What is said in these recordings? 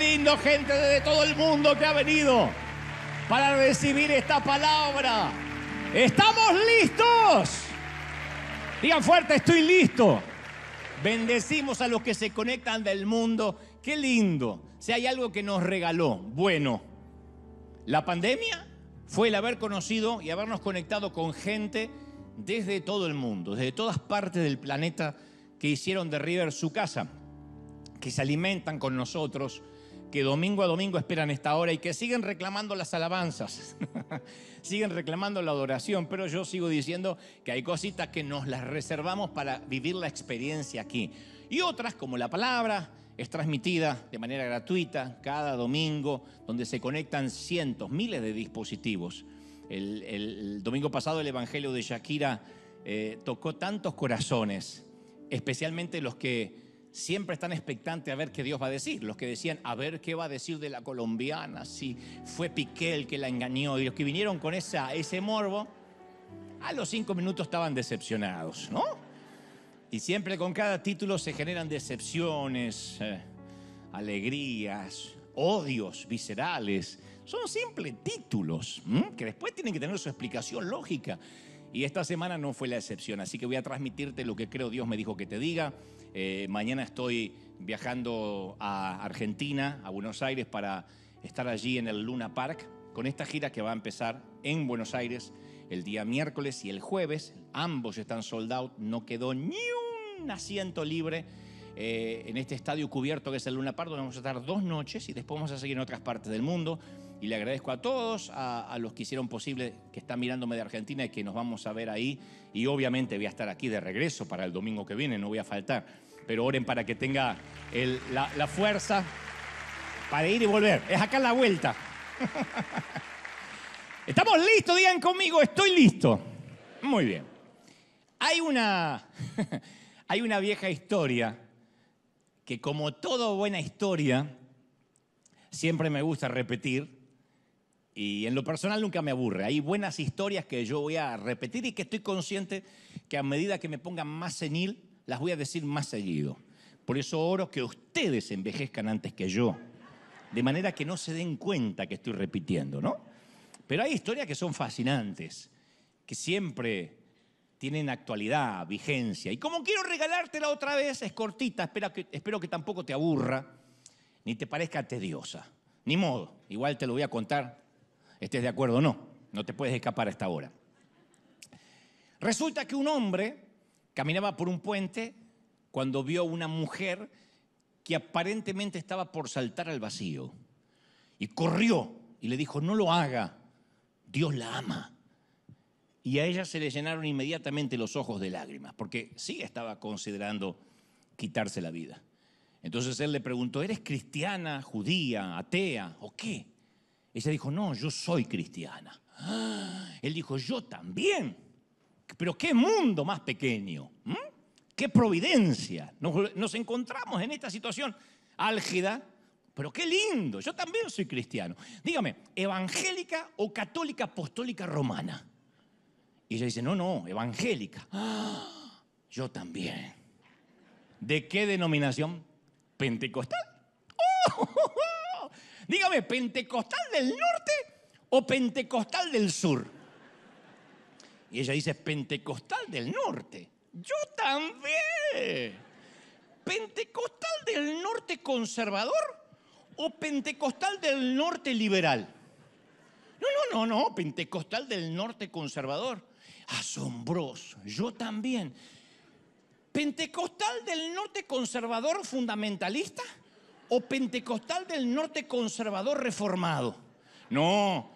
lindo, gente desde todo el mundo que ha venido para recibir esta palabra. ¿Estamos listos? Digan fuerte, estoy listo. Bendecimos a los que se conectan del mundo. Qué lindo. Si hay algo que nos regaló, bueno, la pandemia fue el haber conocido y habernos conectado con gente desde todo el mundo, desde todas partes del planeta que hicieron de River su casa, que se alimentan con nosotros, que domingo a domingo esperan esta hora y que siguen reclamando las alabanzas, siguen reclamando la adoración, pero yo sigo diciendo que hay cositas que nos las reservamos para vivir la experiencia aquí. Y otras, como la palabra, es transmitida de manera gratuita cada domingo, donde se conectan cientos, miles de dispositivos. El, domingo pasado el Evangelio de Shakira eh, tocó tantos corazones, especialmente los que siempre están expectantes a ver qué Dios va a decir. Los que decían, a ver qué va a decir de la colombiana, si fue Piqué que la engañó. Y los que vinieron con esa, ese morbo, a los cinco minutos estaban decepcionados, ¿no? Y siempre con cada título se generan decepciones, eh, alegrías, odios viscerales. Son simples títulos que después tienen que tener su explicación lógica. Y esta semana no fue la excepción, así que voy a transmitirte lo que creo Dios me dijo que te diga. Eh, mañana estoy viajando a Argentina, a Buenos Aires, para estar allí en el Luna Park, con esta gira que va a empezar en Buenos Aires el día miércoles y el jueves. Ambos están sold out, no quedó ni un asiento libre. Eh, en este estadio cubierto que es el Luna Park, donde vamos a estar dos noches y después vamos a seguir en otras partes del mundo. Y le agradezco a todos, a, los que hicieron posible, que están mirándome de Argentina y que nos vamos a ver ahí. Y obviamente voy a estar aquí de regreso para el domingo que viene, no voy a faltar. Pero oren para que tenga la, fuerza para ir y volver. Es acá la vuelta. ¿Estamos listos? Digan conmigo, estoy listo. Muy bien. Hay una, hay una vieja historia que como toda buena historia, siempre me gusta repetir, y en lo personal nunca me aburre. Hay buenas historias que yo voy a repetir y que estoy consciente que a medida que me pongan más senil, las voy a decir más seguido. Por eso oro que ustedes envejezcan antes que yo, de manera que no se den cuenta que estoy repitiendo, ¿no? Pero hay historias que son fascinantes, que siempre tienen actualidad, vigencia. Y como quiero regalártela otra vez, es cortita, espero que, espero que tampoco te aburra, ni te parezca tediosa. Ni modo, igual te lo voy a contar estés de acuerdo o no. No te puedes escapar a esta hora. Resulta que un hombre caminaba por un puente cuando vio una mujer que aparentemente estaba por saltar al vacío. Y corrió y le dijo, no lo haga, Dios la ama. Y a ella se le llenaron inmediatamente los ojos de lágrimas, porque sí estaba considerando quitarse la vida. Entonces él le preguntó, ¿eres cristiana, judía, atea o qué? Ella dijo, no, yo soy cristiana. Él dijo, yo también. Pero qué mundo más pequeño. Qué providencia. Nos, encontramos en esta situación álgida, pero qué lindo. Yo también soy cristiano. Dígame, evangélica o católica apostólica romana. Y ella dice, no, no, evangélica. Yo también. ¿De qué denominación? Pentecostal. ¡Oh! Dígame, ¿pentecostal del norte o pentecostal del sur? Y ella dice, pentecostal del norte. Yo también. ¿Pentecostal del norte conservador o pentecostal del norte liberal? No, no, no, no, pentecostal del norte conservador. Asombroso, yo también. ¿Pentecostal del norte conservador fundamentalista? o pentecostal del norte conservador reformado. No,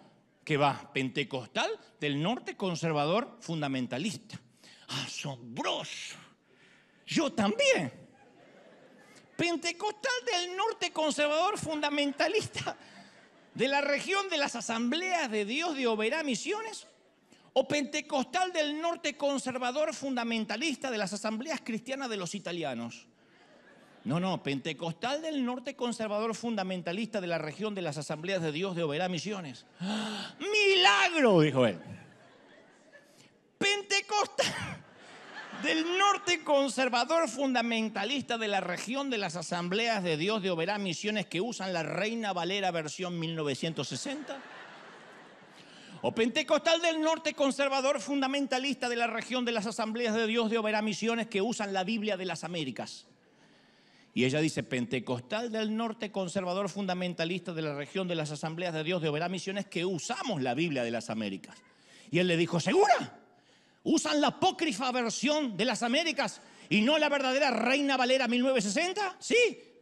¿qué va, pentecostal del norte conservador fundamentalista. Asombroso. Yo también. Pentecostal del norte conservador fundamentalista de la región de las asambleas de Dios de Oberá Misiones o pentecostal del norte conservador fundamentalista de las asambleas cristianas de los italianos. No, no, pentecostal del norte conservador fundamentalista de la región de las asambleas de Dios de Oberá Misiones. ¡Ah! ¡Milagro! dijo él. Pentecostal del norte conservador fundamentalista de la región de las asambleas de Dios de Oberá Misiones que usan la Reina Valera versión 1960. O pentecostal del norte conservador fundamentalista de la región de las asambleas de Dios de Oberá Misiones que usan la Biblia de las Américas. Y ella dice, Pentecostal del Norte, conservador fundamentalista de la región de las asambleas de Dios de Oberá Misiones, que usamos la Biblia de las Américas. Y él le dijo, ¿segura? ¿Usan la apócrifa versión de las Américas y no la verdadera Reina Valera 1960? Sí,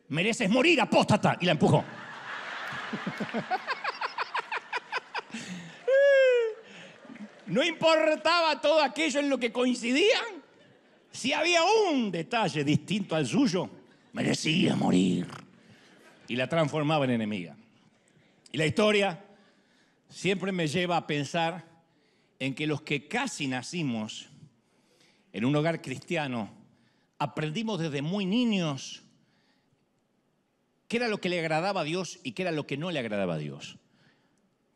mereces morir, apóstata. Y la empujó. No importaba todo aquello en lo que coincidían. Si había un detalle distinto al suyo, merecía morir. Y la transformaba en enemiga. Y la historia siempre me lleva a pensar en que los que casi nacimos en un hogar cristiano, aprendimos desde muy niños qué era lo que le agradaba a Dios y qué era lo que no le agradaba a Dios.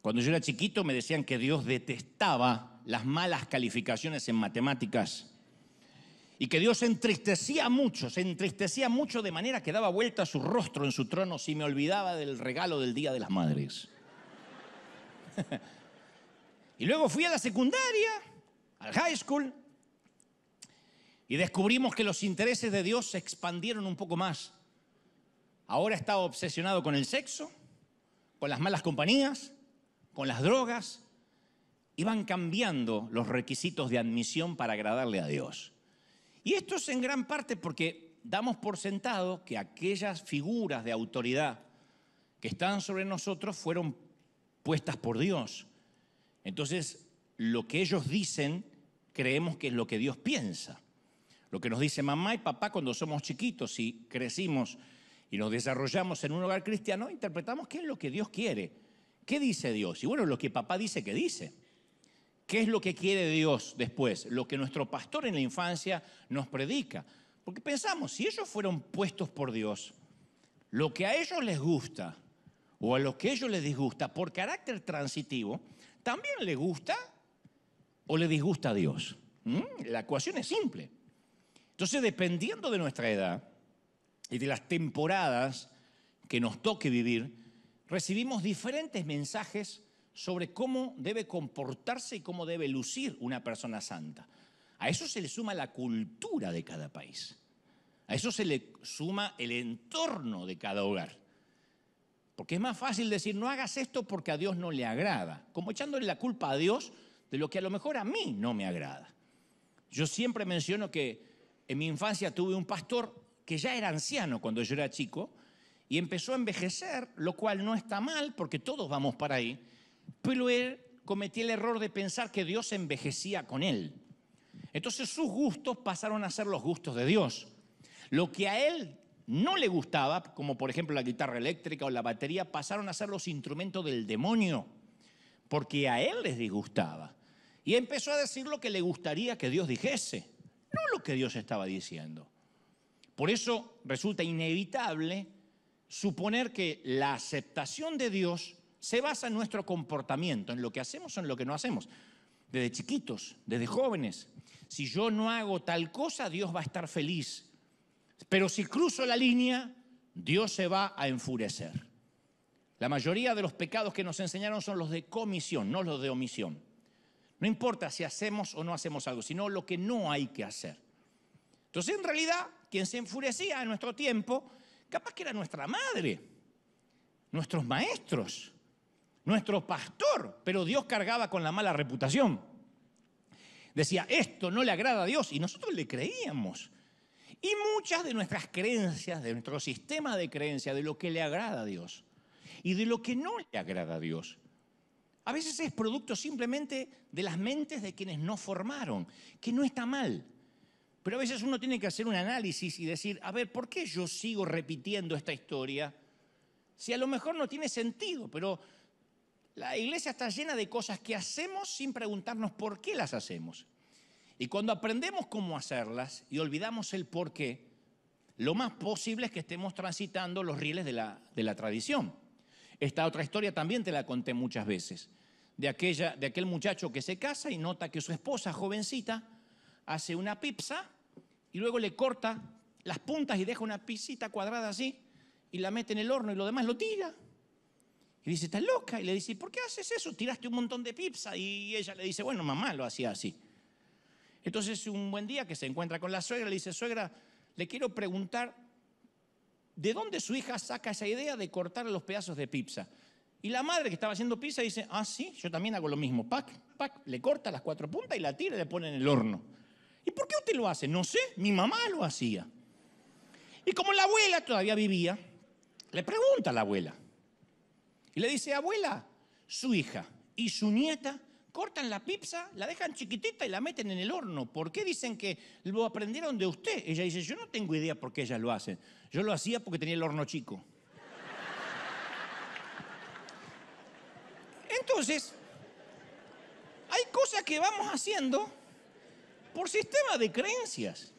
Cuando yo era chiquito me decían que Dios detestaba las malas calificaciones en matemáticas y que Dios se entristecía mucho, se entristecía mucho de manera que daba vuelta su rostro en su trono si me olvidaba del regalo del Día de las Madres. y luego fui a la secundaria, al high school, y descubrimos que los intereses de Dios se expandieron un poco más. Ahora estaba obsesionado con el sexo, con las malas compañías, con las drogas, iban cambiando los requisitos de admisión para agradarle a Dios. Y esto es en gran parte porque damos por sentado que aquellas figuras de autoridad que están sobre nosotros fueron puestas por Dios. Entonces, lo que ellos dicen creemos que es lo que Dios piensa. Lo que nos dice mamá y papá cuando somos chiquitos y crecimos y nos desarrollamos en un hogar cristiano, interpretamos qué es lo que Dios quiere. ¿Qué dice Dios? Y bueno, lo que papá dice que dice. ¿Qué es lo que quiere Dios después? Lo que nuestro pastor en la infancia nos predica. Porque pensamos, si ellos fueron puestos por Dios, lo que a ellos les gusta o a lo que a ellos les disgusta por carácter transitivo, también le gusta o le disgusta a Dios. Mm, la ecuación es simple. Entonces, dependiendo de nuestra edad y de las temporadas que nos toque vivir, recibimos diferentes mensajes sobre cómo debe comportarse y cómo debe lucir una persona santa. A eso se le suma la cultura de cada país. A eso se le suma el entorno de cada hogar. Porque es más fácil decir, no hagas esto porque a Dios no le agrada, como echándole la culpa a Dios de lo que a lo mejor a mí no me agrada. Yo siempre menciono que en mi infancia tuve un pastor que ya era anciano cuando yo era chico y empezó a envejecer, lo cual no está mal porque todos vamos para ahí cometió el error de pensar que Dios envejecía con él. Entonces sus gustos pasaron a ser los gustos de Dios. Lo que a él no le gustaba, como por ejemplo la guitarra eléctrica o la batería, pasaron a ser los instrumentos del demonio, porque a él les disgustaba. Y empezó a decir lo que le gustaría que Dios dijese, no lo que Dios estaba diciendo. Por eso resulta inevitable suponer que la aceptación de Dios se basa en nuestro comportamiento, en lo que hacemos o en lo que no hacemos. Desde chiquitos, desde jóvenes. Si yo no hago tal cosa, Dios va a estar feliz. Pero si cruzo la línea, Dios se va a enfurecer. La mayoría de los pecados que nos enseñaron son los de comisión, no los de omisión. No importa si hacemos o no hacemos algo, sino lo que no hay que hacer. Entonces, en realidad, quien se enfurecía en nuestro tiempo, capaz que era nuestra madre, nuestros maestros, nuestro pastor, pero Dios cargaba con la mala reputación. Decía, esto no le agrada a Dios y nosotros le creíamos. Y muchas de nuestras creencias, de nuestro sistema de creencias, de lo que le agrada a Dios y de lo que no le agrada a Dios, a veces es producto simplemente de las mentes de quienes no formaron, que no está mal. Pero a veces uno tiene que hacer un análisis y decir, a ver, ¿por qué yo sigo repitiendo esta historia? Si a lo mejor no tiene sentido, pero la iglesia está llena de cosas que hacemos sin preguntarnos por qué las hacemos. Y cuando aprendemos cómo hacerlas y olvidamos el por qué, lo más posible es que estemos transitando los rieles de la, de la tradición. Esta otra historia también te la conté muchas veces, de, aquella, de aquel muchacho que se casa y nota que su esposa jovencita hace una pizza y luego le corta las puntas y deja una pisita cuadrada así y la mete en el horno y lo demás lo tira. Y dice, ¿estás loca. Y le dice, ¿por qué haces eso? Tiraste un montón de pizza. Y ella le dice, bueno, mamá lo hacía así. Entonces un buen día que se encuentra con la suegra, le dice, suegra, le quiero preguntar, ¿de dónde su hija saca esa idea de cortar los pedazos de pizza? Y la madre que estaba haciendo pizza dice, ah, sí, yo también hago lo mismo. Pac, pac, le corta las cuatro puntas y la tira y le pone en el horno. ¿Y por qué usted lo hace? No sé, mi mamá lo hacía. Y como la abuela todavía vivía, le pregunta a la abuela, y le dice, abuela, su hija y su nieta cortan la pizza, la dejan chiquitita y la meten en el horno. ¿Por qué dicen que lo aprendieron de usted? Ella dice, yo no tengo idea por qué ellas lo hacen. Yo lo hacía porque tenía el horno chico. Entonces, hay cosas que vamos haciendo por sistema de creencias.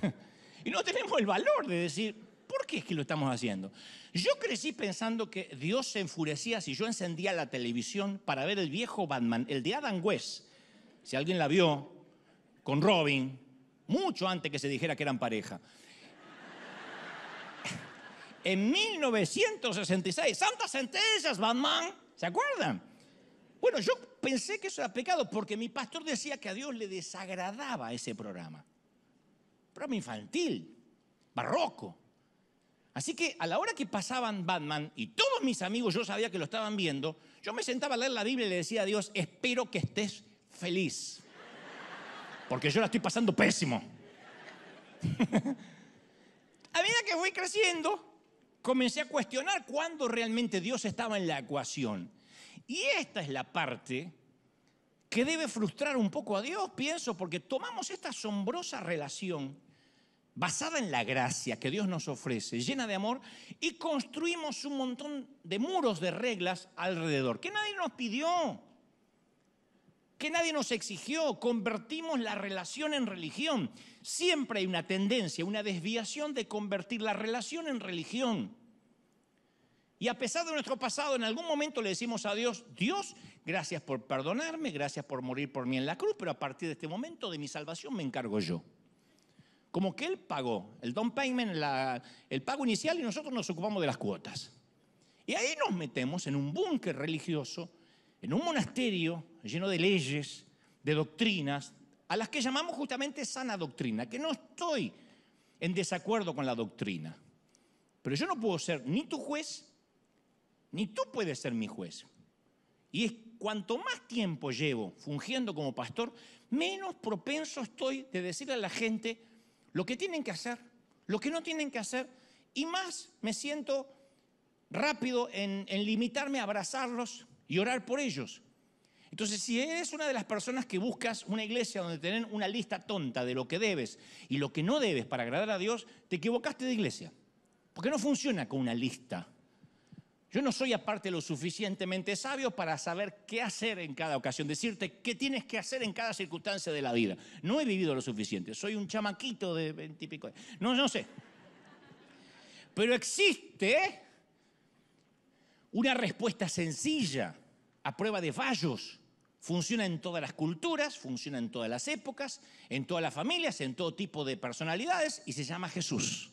y no tenemos el valor de decir, ¿por qué es que lo estamos haciendo? Yo crecí pensando que Dios se enfurecía si yo encendía la televisión para ver el viejo Batman, el de Adam West. Si alguien la vio, con Robin, mucho antes que se dijera que eran pareja. En 1966, Santas sentencias, Batman, ¿se acuerdan? Bueno, yo pensé que eso era pecado porque mi pastor decía que a Dios le desagradaba ese programa. Programa infantil, barroco. Así que a la hora que pasaban Batman y todos mis amigos, yo sabía que lo estaban viendo, yo me sentaba a leer la Biblia y le decía a Dios, espero que estés feliz. Porque yo la estoy pasando pésimo. a medida que fui creciendo, comencé a cuestionar cuándo realmente Dios estaba en la ecuación. Y esta es la parte que debe frustrar un poco a Dios, pienso, porque tomamos esta asombrosa relación basada en la gracia que Dios nos ofrece, llena de amor, y construimos un montón de muros de reglas alrededor, que nadie nos pidió, que nadie nos exigió, convertimos la relación en religión. Siempre hay una tendencia, una desviación de convertir la relación en religión. Y a pesar de nuestro pasado, en algún momento le decimos a Dios, Dios, gracias por perdonarme, gracias por morir por mí en la cruz, pero a partir de este momento de mi salvación me encargo yo como que él pagó el Don payment, el pago inicial y nosotros nos ocupamos de las cuotas. Y ahí nos metemos en un búnker religioso, en un monasterio lleno de leyes, de doctrinas, a las que llamamos justamente sana doctrina, que no estoy en desacuerdo con la doctrina. Pero yo no puedo ser ni tu juez, ni tú puedes ser mi juez. Y es cuanto más tiempo llevo fungiendo como pastor, menos propenso estoy de decirle a la gente, lo que tienen que hacer, lo que no tienen que hacer, y más me siento rápido en, limitarme a abrazarlos y orar por ellos. Entonces, si eres una de las personas que buscas una iglesia donde tienen una lista tonta de lo que debes y lo que no debes para agradar a Dios, te equivocaste de iglesia. Porque no funciona con una lista. Yo no soy aparte lo suficientemente sabio para saber qué hacer en cada ocasión, decirte qué tienes que hacer en cada circunstancia de la vida. No he vivido lo suficiente, soy un chamaquito de veintipico. No, no sé. Pero existe una respuesta sencilla a prueba de fallos. Funciona en todas las culturas, funciona en todas las épocas, en todas las familias, en todo tipo de personalidades y se llama Jesús.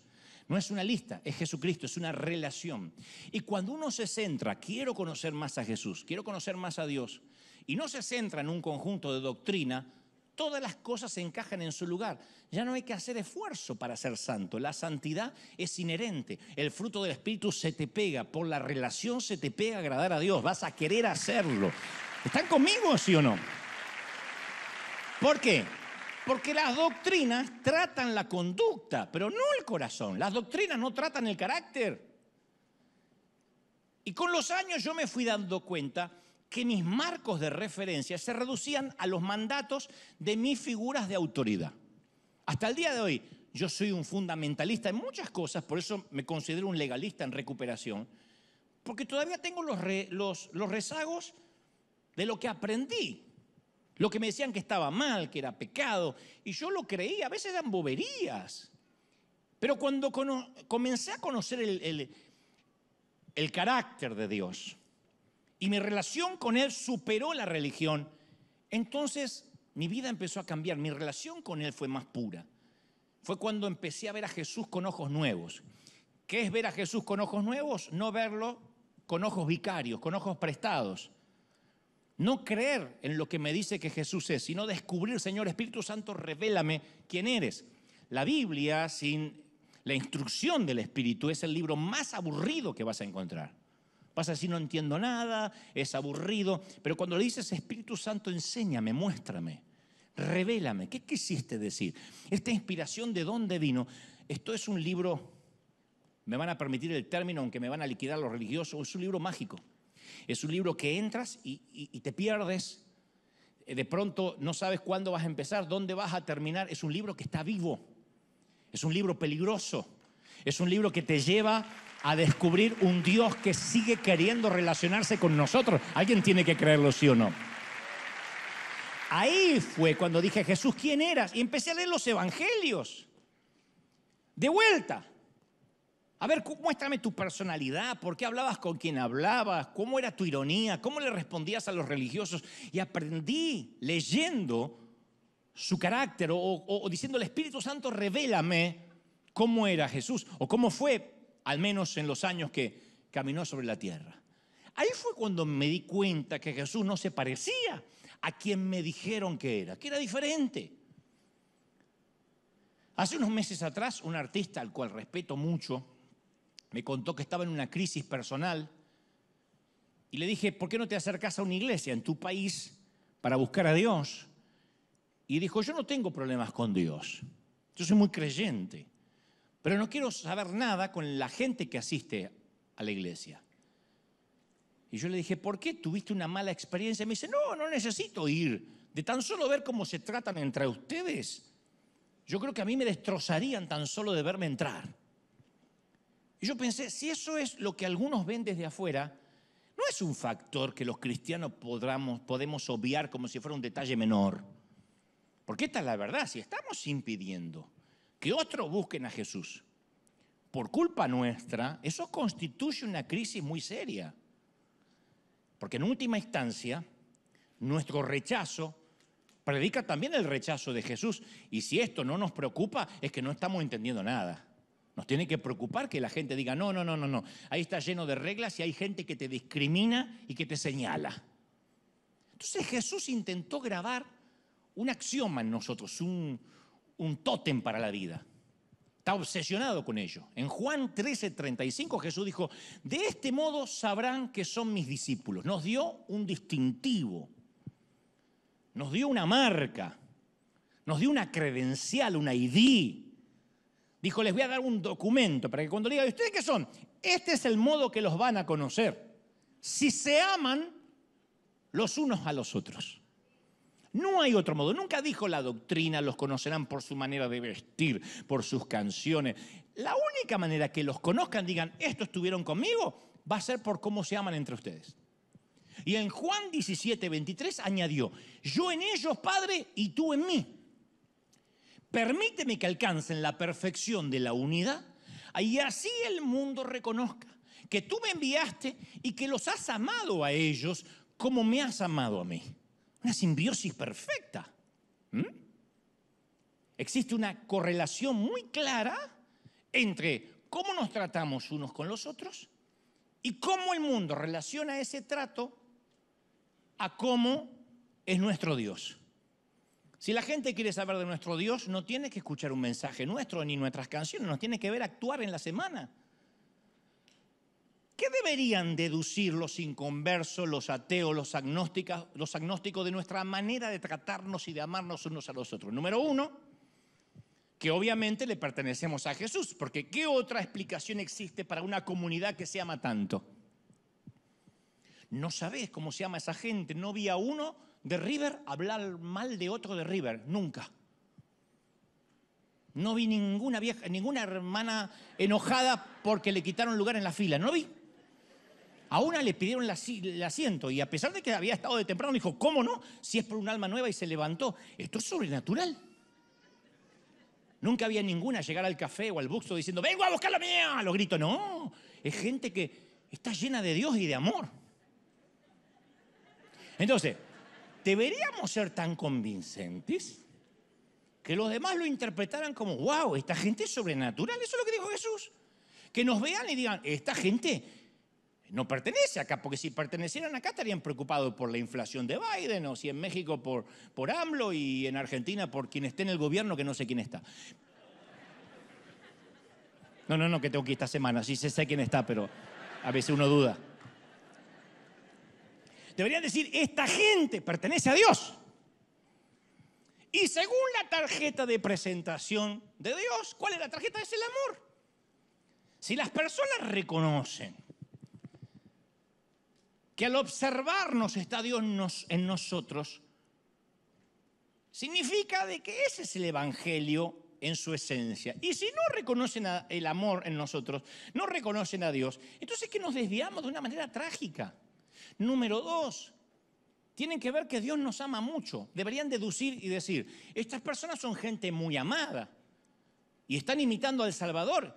No es una lista, es Jesucristo, es una relación. Y cuando uno se centra, quiero conocer más a Jesús, quiero conocer más a Dios, y no se centra en un conjunto de doctrina, todas las cosas se encajan en su lugar. Ya no hay que hacer esfuerzo para ser santo. La santidad es inherente. El fruto del Espíritu se te pega. Por la relación se te pega agradar a Dios. Vas a querer hacerlo. ¿Están conmigo, sí o no? ¿Por qué? Porque las doctrinas tratan la conducta, pero no el corazón. Las doctrinas no tratan el carácter. Y con los años yo me fui dando cuenta que mis marcos de referencia se reducían a los mandatos de mis figuras de autoridad. Hasta el día de hoy yo soy un fundamentalista en muchas cosas, por eso me considero un legalista en recuperación, porque todavía tengo los, rezagos de lo que aprendí lo que me decían que estaba mal, que era pecado, y yo lo creía, a veces eran boberías. Pero cuando comencé a conocer el, el carácter de Dios y mi relación con Él superó la religión, entonces mi vida empezó a cambiar, mi relación con Él fue más pura. Fue cuando empecé a ver a Jesús con ojos nuevos. ¿Qué es ver a Jesús con ojos nuevos? No verlo con ojos vicarios, con ojos prestados, no creer en lo que me dice que Jesús es, sino descubrir, Señor Espíritu Santo, revélame quién eres. La Biblia, sin la instrucción del Espíritu, es el libro más aburrido que vas a encontrar. Vas a decir, no entiendo nada, es aburrido, pero cuando le dices, Espíritu Santo, enséñame, muéstrame, revélame, ¿qué quisiste decir? Esta inspiración, ¿de dónde vino? Esto es un libro, me van a permitir el término, aunque me van a liquidar los religiosos, es un libro mágico. Es un libro que entras y, te pierdes. Eh, de pronto no sabes cuándo vas a empezar, dónde vas a terminar. Es un libro que está vivo. Es un libro peligroso. Es un libro que te lleva a descubrir un Dios que sigue queriendo relacionarse con nosotros. Alguien tiene que creerlo, sí o no. Ahí fue cuando dije, Jesús, ¿quién eras? Y empecé a leer los evangelios. De vuelta, a ver, muéstrame tu personalidad, por qué hablabas con quien hablabas, cómo era tu ironía, cómo le respondías a los religiosos. Y aprendí leyendo su carácter o, diciendo, el Espíritu Santo, revélame cómo era Jesús o cómo fue, al menos en los años que caminó sobre la tierra. Ahí fue cuando me di cuenta que Jesús no se parecía a quien me dijeron que era, que era diferente. Hace unos meses atrás, un artista al cual respeto mucho, me contó que estaba en una crisis personal y le dije, ¿por qué no te acercas a una iglesia en tu país para buscar a Dios? Y dijo, yo no tengo problemas con Dios, yo soy muy creyente, pero no quiero saber nada con la gente que asiste a la iglesia. Y yo le dije, ¿por qué tuviste una mala experiencia? me dice, no, no necesito ir, de tan solo ver cómo se tratan entre ustedes. Yo creo que a mí me destrozarían tan solo de verme entrar. Y yo pensé, si eso es lo que algunos ven desde afuera, no es un factor que los cristianos podamos, podemos obviar como si fuera un detalle menor. Porque esta es la verdad, si estamos impidiendo que otros busquen a Jesús por culpa nuestra, eso constituye una crisis muy seria. Porque en última instancia, nuestro rechazo predica también el rechazo de Jesús. Y si esto no nos preocupa, es que no estamos entendiendo nada. Nos tiene que preocupar que la gente diga, no, no, no, no, no, ahí está lleno de reglas y hay gente que te discrimina y que te señala. Entonces Jesús intentó grabar un axioma en nosotros, un, un tótem para la vida. Está obsesionado con ello. En Juan 13, 35 Jesús dijo, de este modo sabrán que son mis discípulos. Nos dio un distintivo, nos dio una marca, nos dio una credencial, una ID. Dijo, les voy a dar un documento para que cuando digan, ¿ustedes qué son? Este es el modo que los van a conocer. Si se aman los unos a los otros. No hay otro modo. Nunca dijo la doctrina, los conocerán por su manera de vestir, por sus canciones. La única manera que los conozcan, digan, estos estuvieron conmigo, va a ser por cómo se aman entre ustedes. Y en Juan 17, 23 añadió, yo en ellos, Padre, y tú en mí Permíteme que alcancen la perfección de la unidad y así el mundo reconozca que tú me enviaste y que los has amado a ellos como me has amado a mí. Una simbiosis perfecta. ¿Mm? Existe una correlación muy clara entre cómo nos tratamos unos con los otros y cómo el mundo relaciona ese trato a cómo es nuestro Dios. Si la gente quiere saber de nuestro Dios, no tiene que escuchar un mensaje nuestro ni nuestras canciones, nos tiene que ver actuar en la semana. ¿Qué deberían deducir los inconversos, los ateos, los agnósticos, los agnósticos de nuestra manera de tratarnos y de amarnos unos a los otros? Número uno, que obviamente le pertenecemos a Jesús, porque ¿qué otra explicación existe para una comunidad que se ama tanto? No sabés cómo se ama esa gente, no vi a uno de River hablar mal de otro de River, nunca. No vi ninguna vieja, ninguna hermana enojada porque le quitaron lugar en la fila, no vi. A una le pidieron el asiento y a pesar de que había estado de temprano, dijo, ¿cómo no? Si es por un alma nueva y se levantó. Esto es sobrenatural. Nunca había ninguna llegar al café o al buxo diciendo, vengo a buscar la mía, lo grito, No, es gente que está llena de Dios y de amor. Entonces, deberíamos ser tan convincentes que los demás lo interpretaran como, wow, esta gente es sobrenatural. Eso es lo que dijo Jesús. Que nos vean y digan, esta gente no pertenece acá, porque si pertenecieran acá estarían preocupados por la inflación de Biden, o si en México por, por AMLO y en Argentina por quien esté en el gobierno, que no sé quién está. No, no, no, que tengo que ir esta semana, sí sé quién está, pero a veces uno duda. Deberían decir, esta gente pertenece a Dios. Y según la tarjeta de presentación de Dios, ¿cuál es la tarjeta? Es el amor. Si las personas reconocen que al observarnos está Dios en nosotros, significa de que ese es el Evangelio en su esencia. Y si no reconocen el amor en nosotros, no reconocen a Dios, entonces es que nos desviamos de una manera trágica. Número dos, tienen que ver que Dios nos ama mucho. Deberían deducir y decir, estas personas son gente muy amada y están imitando al Salvador.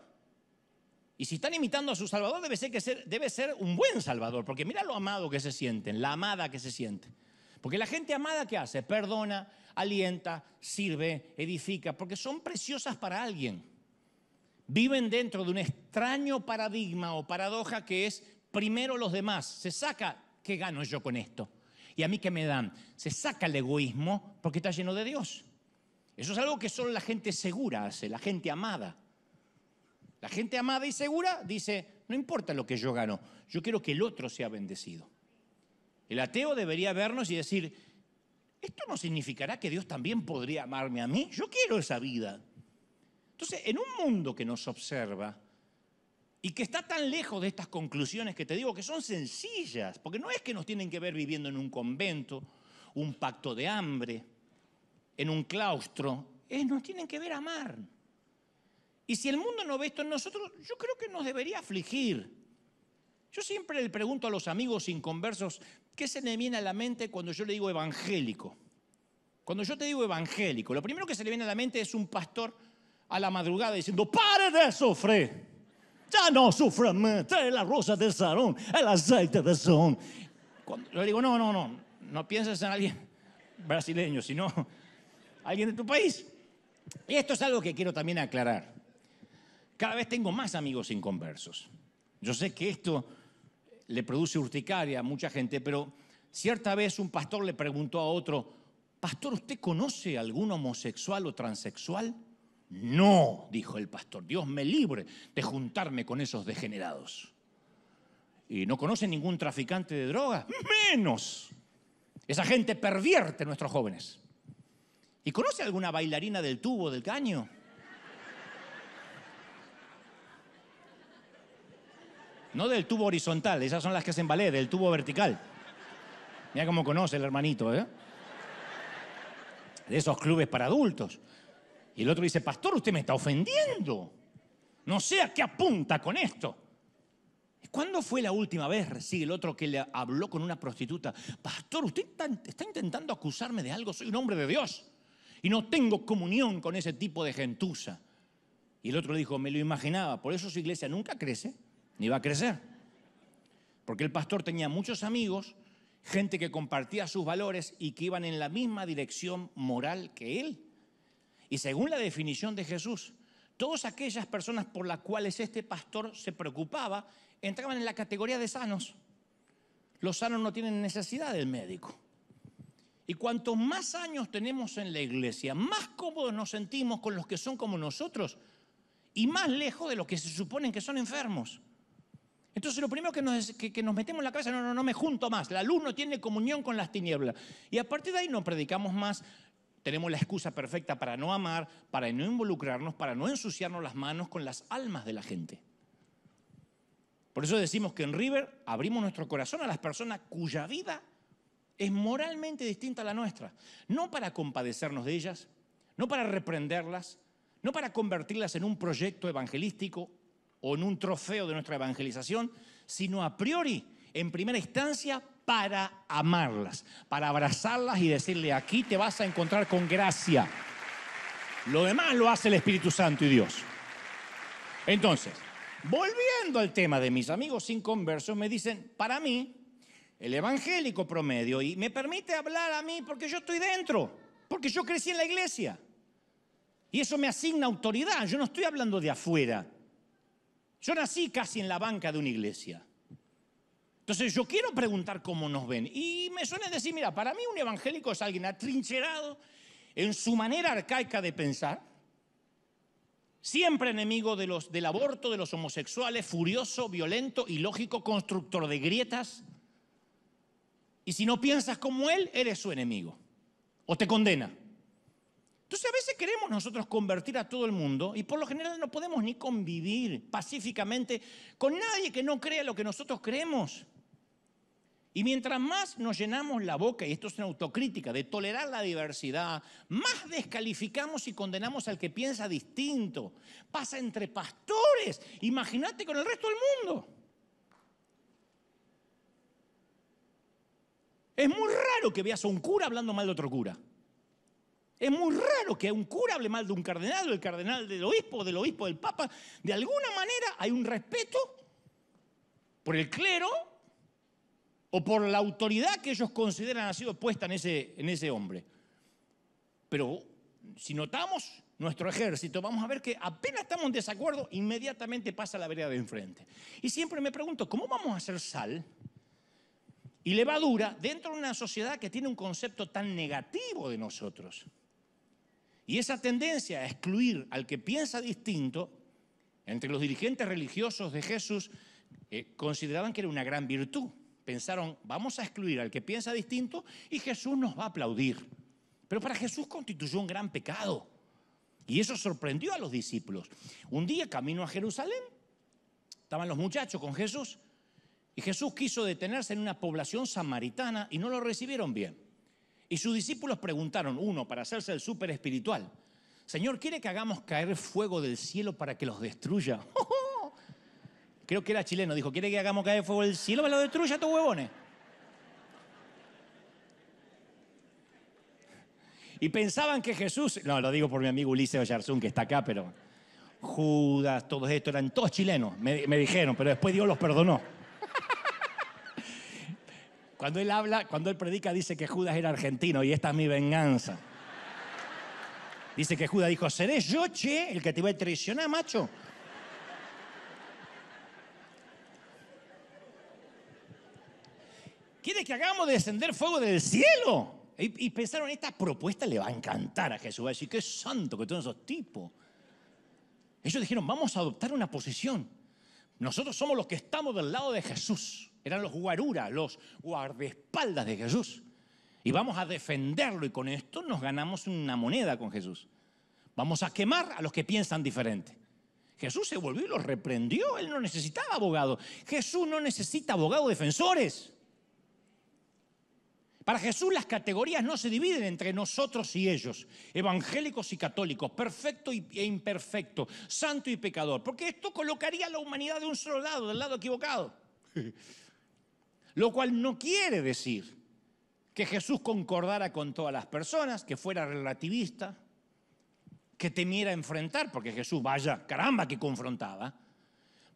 Y si están imitando a su Salvador, debe ser, que debe ser un buen Salvador, porque mira lo amado que se sienten, la amada que se siente. Porque la gente amada que hace, perdona, alienta, sirve, edifica, porque son preciosas para alguien. Viven dentro de un extraño paradigma o paradoja que es primero los demás. Se saca ¿Qué gano yo con esto? ¿Y a mí qué me dan? Se saca el egoísmo porque está lleno de Dios. Eso es algo que solo la gente segura hace, la gente amada. La gente amada y segura dice, no importa lo que yo gano, yo quiero que el otro sea bendecido. El ateo debería vernos y decir, esto no significará que Dios también podría amarme a mí, yo quiero esa vida. Entonces, en un mundo que nos observa, y que está tan lejos de estas conclusiones que te digo que son sencillas, porque no es que nos tienen que ver viviendo en un convento, un pacto de hambre, en un claustro, es, nos tienen que ver amar. Y si el mundo no ve esto en nosotros, yo creo que nos debería afligir. Yo siempre le pregunto a los amigos inconversos, ¿qué se le viene a la mente cuando yo le digo evangélico? Cuando yo te digo evangélico, lo primero que se le viene a la mente es un pastor a la madrugada diciendo, ¡pare de sofrer! ya no sufran más, trae la rosa del salón, el aceite de son. Le digo, no, no, no, no pienses en alguien brasileño, sino alguien de tu país. Y esto es algo que quiero también aclarar. Cada vez tengo más amigos inconversos. Yo sé que esto le produce urticaria a mucha gente, pero cierta vez un pastor le preguntó a otro, Pastor, ¿usted conoce algún homosexual o transexual? No, dijo el pastor, Dios me libre de juntarme con esos degenerados. ¿Y no conoce ningún traficante de drogas? Menos. Esa gente pervierte a nuestros jóvenes. ¿Y conoce alguna bailarina del tubo, del caño? No del tubo horizontal, esas son las que hacen ballet, del tubo vertical. Mira cómo conoce el hermanito, ¿eh? De esos clubes para adultos. Y el otro dice, pastor, usted me está ofendiendo. No sé a qué apunta con esto. ¿Cuándo fue la última vez, sigue el otro, que le habló con una prostituta? Pastor, usted está, intentando acusarme de algo, soy un hombre de Dios. Y no tengo comunión con ese tipo de gentuza. Y el otro le dijo, me lo imaginaba, por eso su iglesia nunca crece, ni va a crecer. Porque el pastor tenía muchos amigos, gente que compartía sus valores y que iban en la misma dirección moral que él. Y según la definición de Jesús, todas aquellas personas por las cuales este pastor se preocupaba entraban en la categoría de sanos. Los sanos no tienen necesidad del médico. Y cuanto más años tenemos en la iglesia, más cómodos nos sentimos con los que son como nosotros y más lejos de los que se suponen que son enfermos. Entonces lo primero que nos, metemos en la cabeza, no, no, no me junto más, la luz no tiene comunión con las tinieblas. Y a partir de ahí no predicamos más, tenemos la excusa perfecta para no amar, para no involucrarnos, para no ensuciarnos las manos con las almas de la gente. Por eso decimos que en River abrimos nuestro corazón a las personas cuya vida es moralmente distinta a la nuestra. No para compadecernos de ellas, no para reprenderlas, no para convertirlas en un proyecto evangelístico o en un trofeo de nuestra evangelización, sino a priori, en primera instancia, para amarlas, para abrazarlas y decirle, aquí te vas a encontrar con gracia. Lo demás lo hace el Espíritu Santo y Dios. Entonces, volviendo al tema de mis amigos sin conversos, me dicen, para mí, el evangélico promedio, y me permite hablar a mí porque yo estoy dentro, porque yo crecí en la iglesia. Y eso me asigna autoridad, yo no estoy hablando de afuera. Yo nací casi en la banca de una iglesia. Entonces yo quiero preguntar cómo nos ven. Y me suena decir, mira, para mí un evangélico es alguien atrincherado en su manera arcaica de pensar, siempre enemigo del aborto, de los homosexuales, furioso, violento, ilógico, constructor de grietas. Y si no piensas como él, eres su enemigo o te condena. Entonces a veces queremos nosotros convertir a todo el mundo y por lo general no podemos ni convivir pacíficamente con nadie que no crea lo que nosotros creemos. Y mientras más nos llenamos la boca, y esto es una autocrítica, de tolerar la diversidad, más descalificamos y condenamos al que piensa distinto. Pasa entre pastores, imagínate con el resto del mundo. Es muy raro que veas a un cura hablando mal de otro cura. Es muy raro que un cura hable mal de un cardenal, del cardenal del obispo, del obispo del papa. De alguna manera hay un respeto por el clero o por la autoridad que ellos consideran ha sido puesta en ese, hombre. Pero si notamos nuestro ejército, vamos a ver que apenas estamos en desacuerdo, inmediatamente pasa la vereda de enfrente. Y siempre me pregunto, ¿cómo vamos a hacer sal y levadura dentro de una sociedad que tiene un concepto tan negativo de nosotros? Y esa tendencia a excluir al que piensa distinto, entre los dirigentes religiosos de Jesús, eh, consideraban que era una gran virtud. Pensaron, vamos a excluir al que piensa distinto y Jesús nos va a aplaudir. Pero para Jesús constituyó un gran pecado. Y eso sorprendió a los discípulos. Un día camino a Jerusalén, estaban los muchachos con Jesús y Jesús quiso detenerse en una población samaritana y no lo recibieron bien. Y sus discípulos preguntaron, uno, para hacerse el súper espiritual, Señor, ¿quiere que hagamos caer fuego del cielo para que los destruya? creo que era chileno, dijo, ¿quiere que hagamos caer fuego el cielo? Me lo destruya tu huevones. Y pensaban que Jesús, no, lo digo por mi amigo Ulises Oyarzún, que está acá, pero Judas, todos estos eran todos chilenos, me, dijeron, pero después Dios los perdonó. Cuando él habla, cuando él predica, dice que Judas era argentino y esta es mi venganza. Dice que Judas dijo, ¿seré yo, che, el que te voy a traicionar, macho? quiere que hagamos descender fuego del cielo. Y, pensaron, esta propuesta le va a encantar a Jesús. Va a decir, qué santo que todos esos tipos. Ellos dijeron, vamos a adoptar una posición. Nosotros somos los que estamos del lado de Jesús. Eran los guaruras, los guardaespaldas de Jesús. Y vamos a defenderlo y con esto nos ganamos una moneda con Jesús. Vamos a quemar a los que piensan diferente. Jesús se volvió y los reprendió. Él no necesitaba abogado. Jesús no necesita abogados defensores. Para Jesús las categorías no se dividen entre nosotros y ellos, evangélicos y católicos, perfecto e imperfecto, santo y pecador, porque esto colocaría a la humanidad de un solo lado, del lado equivocado. Lo cual no quiere decir que Jesús concordara con todas las personas, que fuera relativista, que temiera enfrentar, porque Jesús, vaya, caramba, que confrontaba,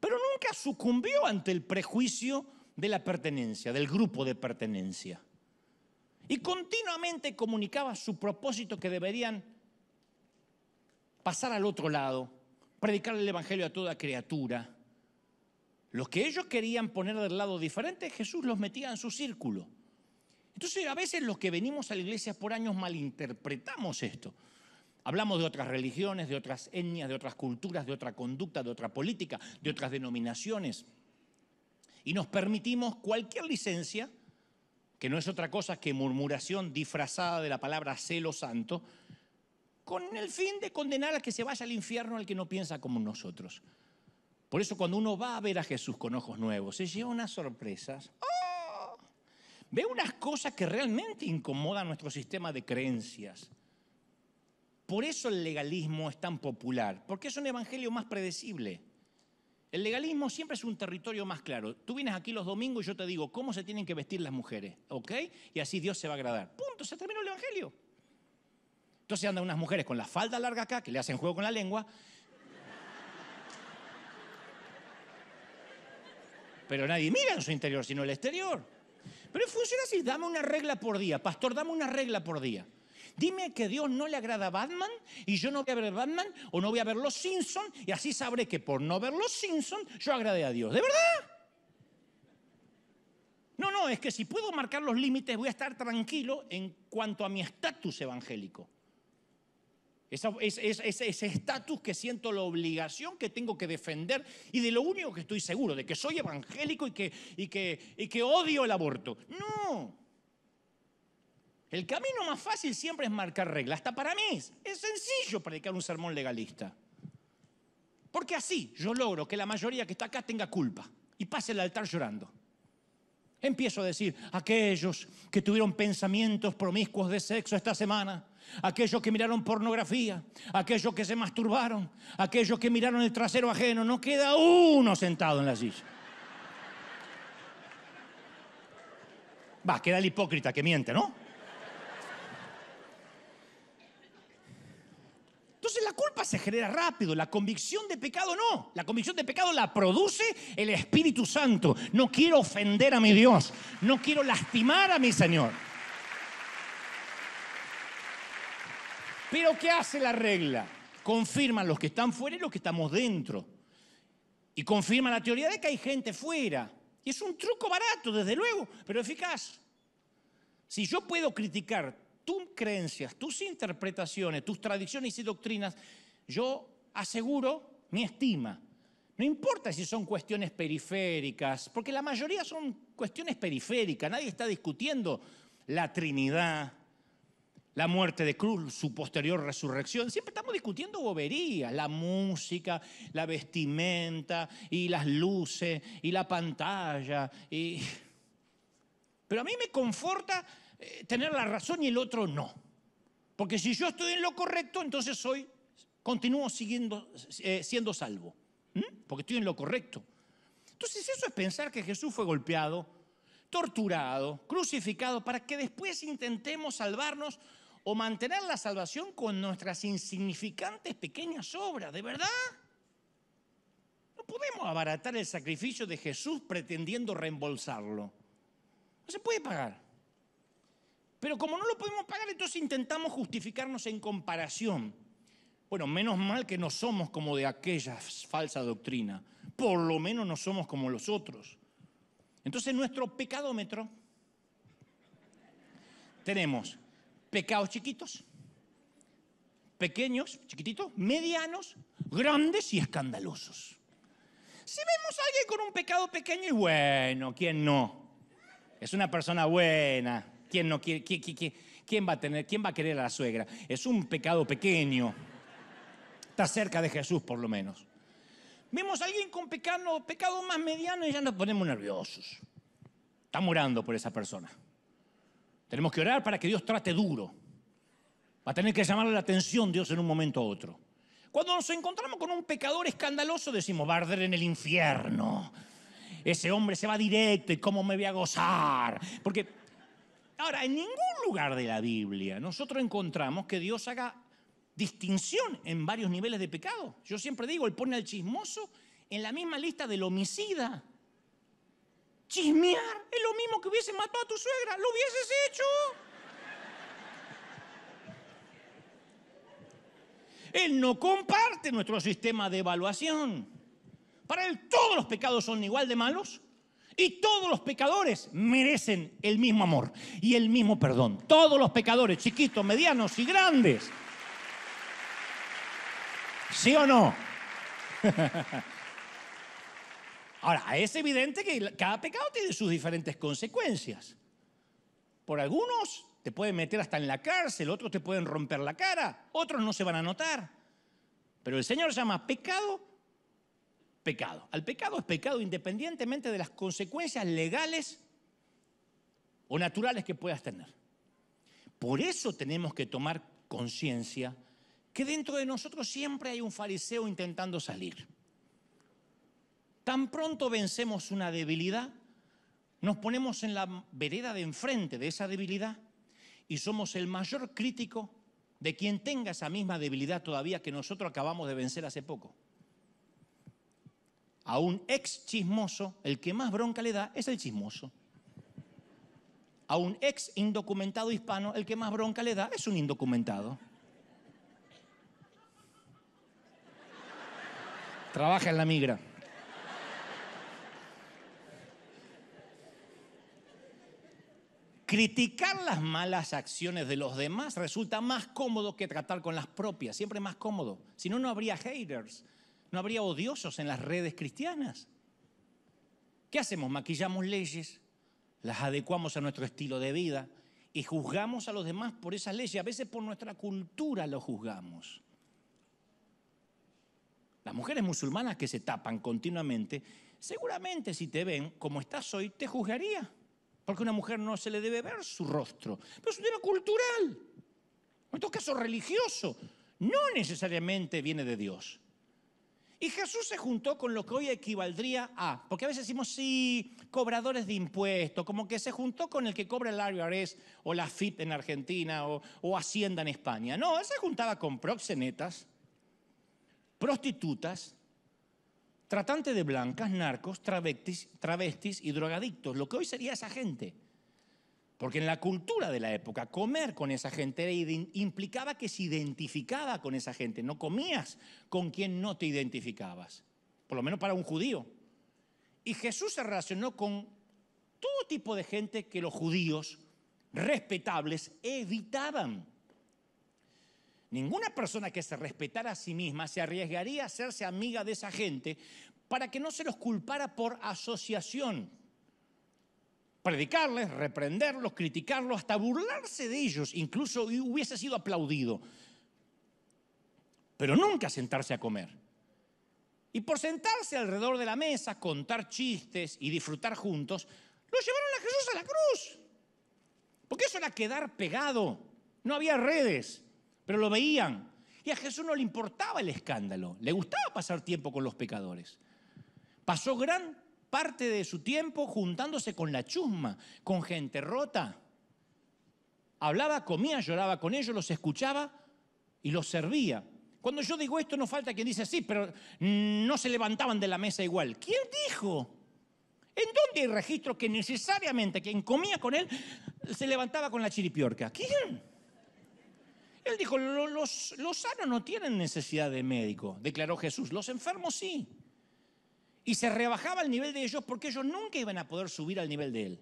pero nunca sucumbió ante el prejuicio de la pertenencia, del grupo de pertenencia y continuamente comunicaba su propósito que deberían pasar al otro lado, predicar el Evangelio a toda criatura. Los que ellos querían poner del lado diferente, Jesús los metía en su círculo. Entonces a veces los que venimos a la iglesia por años malinterpretamos esto. Hablamos de otras religiones, de otras etnias, de otras culturas, de otra conducta, de otra política, de otras denominaciones. Y nos permitimos cualquier licencia que no es otra cosa que murmuración disfrazada de la palabra celo santo, con el fin de condenar a que se vaya al infierno al que no piensa como nosotros. Por eso cuando uno va a ver a Jesús con ojos nuevos, se lleva unas sorpresas. ¡Oh! Ve unas cosas que realmente incomodan nuestro sistema de creencias. Por eso el legalismo es tan popular, porque es un evangelio más predecible. El legalismo siempre es un territorio más claro. Tú vienes aquí los domingos y yo te digo cómo se tienen que vestir las mujeres, ¿ok? Y así Dios se va a agradar. Punto, se terminó el Evangelio. Entonces andan unas mujeres con la falda larga acá, que le hacen juego con la lengua. Pero nadie mira en su interior, sino el exterior. Pero funciona así, dame una regla por día. Pastor, dame una regla por día. Dime que Dios no le agrada a Batman y yo no voy a ver Batman o no voy a ver Los Simpsons y así sabré que por no ver Los Simpsons yo agradé a Dios. ¿De verdad? No, no, es que si puedo marcar los límites voy a estar tranquilo en cuanto a mi estatus evangélico. ese estatus que siento la obligación que tengo que defender y de lo único que estoy seguro, de que soy evangélico y que, y que odio el aborto. No, el camino más fácil siempre es marcar reglas, hasta para mí. Es sencillo predicar un sermón legalista. Porque así yo logro que la mayoría que está acá tenga culpa y pase el altar llorando. Empiezo a decir, aquellos que tuvieron pensamientos promiscuos de sexo esta semana, aquellos que miraron pornografía, aquellos que se masturbaron, aquellos que miraron el trasero ajeno, no queda uno sentado en la silla. Va, queda el hipócrita que miente, ¿no? Entonces la culpa se genera rápido, la convicción de pecado no. La convicción de pecado la produce el Espíritu Santo. No quiero ofender a mi Dios, no quiero lastimar a mi Señor. Pero ¿qué hace la regla? Confirma los que están fuera y los que estamos dentro. Y confirma la teoría de que hay gente fuera. Y es un truco barato, desde luego, pero eficaz. Si yo puedo criticar tus creencias, tus interpretaciones, tus tradiciones y doctrinas, yo aseguro mi estima. No importa si son cuestiones periféricas, porque la mayoría son cuestiones periféricas, nadie está discutiendo la Trinidad, la muerte de Cruz, su posterior resurrección. Siempre estamos discutiendo boberías, la música, la vestimenta y las luces y la pantalla. Y... Pero a mí me conforta eh, tener la razón y el otro no. Porque si yo estoy en lo correcto, entonces soy, continúo siguiendo, eh, siendo salvo. Porque estoy en lo correcto. Entonces eso es pensar que Jesús fue golpeado, torturado, crucificado, para que después intentemos salvarnos o mantener la salvación con nuestras insignificantes pequeñas obras, ¿de verdad? No podemos abaratar el sacrificio de Jesús pretendiendo reembolsarlo. No se puede pagar. Pero como no lo podemos pagar, entonces intentamos justificarnos en comparación. Bueno, menos mal que no somos como de aquella falsa doctrina. Por lo menos no somos como los otros. Entonces nuestro pecadómetro tenemos pecados chiquitos, pequeños, chiquititos, medianos, grandes y escandalosos. Si vemos a alguien con un pecado pequeño, y bueno, ¿quién no? Es una persona buena. ¿Quién, no quién, va a tener, ¿Quién va a querer a la suegra? Es un pecado pequeño. Está cerca de Jesús, por lo menos. Vemos a alguien con pecado, pecado más mediano y ya nos ponemos nerviosos. Estamos orando por esa persona. Tenemos que orar para que Dios trate duro. Va a tener que llamar la atención Dios en un momento u otro. Cuando nos encontramos con un pecador escandaloso, decimos, va a arder en el infierno. Ese hombre se va directo y cómo me voy a gozar. Porque Ahora, en ningún lugar de la Biblia nosotros encontramos que Dios haga distinción en varios niveles de pecado. Yo siempre digo, Él pone al chismoso en la misma lista del homicida. Chismear es lo mismo que hubiese matado a tu suegra, lo hubieses hecho. Él no comparte nuestro sistema de evaluación. Para Él todos los pecados son igual de malos y todos los pecadores merecen el mismo amor y el mismo perdón. Todos los pecadores, chiquitos, medianos y grandes. ¿Sí o no? Ahora, es evidente que cada pecado tiene sus diferentes consecuencias. Por algunos te pueden meter hasta en la cárcel, otros te pueden romper la cara, otros no se van a notar. Pero el Señor llama pecado pecado. Al pecado es pecado independientemente de las consecuencias legales o naturales que puedas tener. Por eso tenemos que tomar conciencia que dentro de nosotros siempre hay un fariseo intentando salir. Tan pronto vencemos una debilidad, nos ponemos en la vereda de enfrente de esa debilidad y somos el mayor crítico de quien tenga esa misma debilidad todavía que nosotros acabamos de vencer hace poco a un ex chismoso, el que más bronca le da es el chismoso. A un ex indocumentado hispano, el que más bronca le da es un indocumentado. Trabaja en la migra. Criticar las malas acciones de los demás resulta más cómodo que tratar con las propias, siempre más cómodo. Si no, no habría haters no habría odiosos en las redes cristianas. ¿Qué hacemos? Maquillamos leyes, las adecuamos a nuestro estilo de vida y juzgamos a los demás por esas leyes. A veces por nuestra cultura lo juzgamos. Las mujeres musulmanas que se tapan continuamente, seguramente si te ven como estás hoy, te juzgaría. Porque a una mujer no se le debe ver su rostro. Pero es un tema cultural. En todo caso, religioso. No necesariamente viene de Dios. Y Jesús se juntó con lo que hoy equivaldría a, porque a veces decimos, sí, cobradores de impuestos, como que se juntó con el que cobra el IRS o la FIT en Argentina o, Hacienda en España. No, él se juntaba con proxenetas, prostitutas, tratantes de blancas, narcos, travestis y drogadictos, lo que hoy sería esa gente. Porque en la cultura de la época, comer con esa gente implicaba que se identificaba con esa gente. No comías con quien no te identificabas. Por lo menos para un judío. Y Jesús se relacionó con todo tipo de gente que los judíos respetables evitaban. Ninguna persona que se respetara a sí misma se arriesgaría a hacerse amiga de esa gente para que no se los culpara por asociación predicarles, reprenderlos, criticarlos, hasta burlarse de ellos, incluso hubiese sido aplaudido. Pero nunca sentarse a comer. Y por sentarse alrededor de la mesa, contar chistes y disfrutar juntos, lo llevaron a Jesús a la cruz. Porque eso era quedar pegado. No había redes, pero lo veían. Y a Jesús no le importaba el escándalo, le gustaba pasar tiempo con los pecadores. Pasó gran parte de su tiempo juntándose con la chusma, con gente rota. Hablaba, comía, lloraba con ellos, los escuchaba y los servía. Cuando yo digo esto, no falta quien dice, sí, pero no se levantaban de la mesa igual. ¿Quién dijo? ¿En dónde hay registro que necesariamente quien comía con él se levantaba con la chiripiorca? ¿Quién? Él dijo, los, los sanos no tienen necesidad de médico, declaró Jesús, los enfermos sí y se rebajaba el nivel de ellos porque ellos nunca iban a poder subir al nivel de él.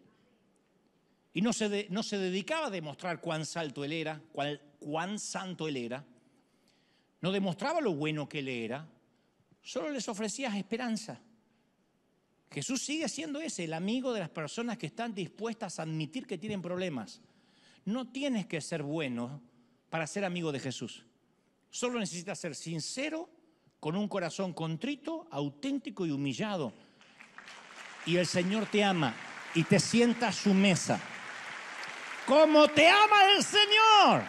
Y no se, no se dedicaba a demostrar cuán salto él era, cuán, cuán santo él era. No demostraba lo bueno que él era. Solo les ofrecía esperanza. Jesús sigue siendo ese, el amigo de las personas que están dispuestas a admitir que tienen problemas. No tienes que ser bueno para ser amigo de Jesús. Solo necesitas ser sincero con un corazón contrito, auténtico y humillado. Y el Señor te ama y te sienta a su mesa. Como te ama el Señor.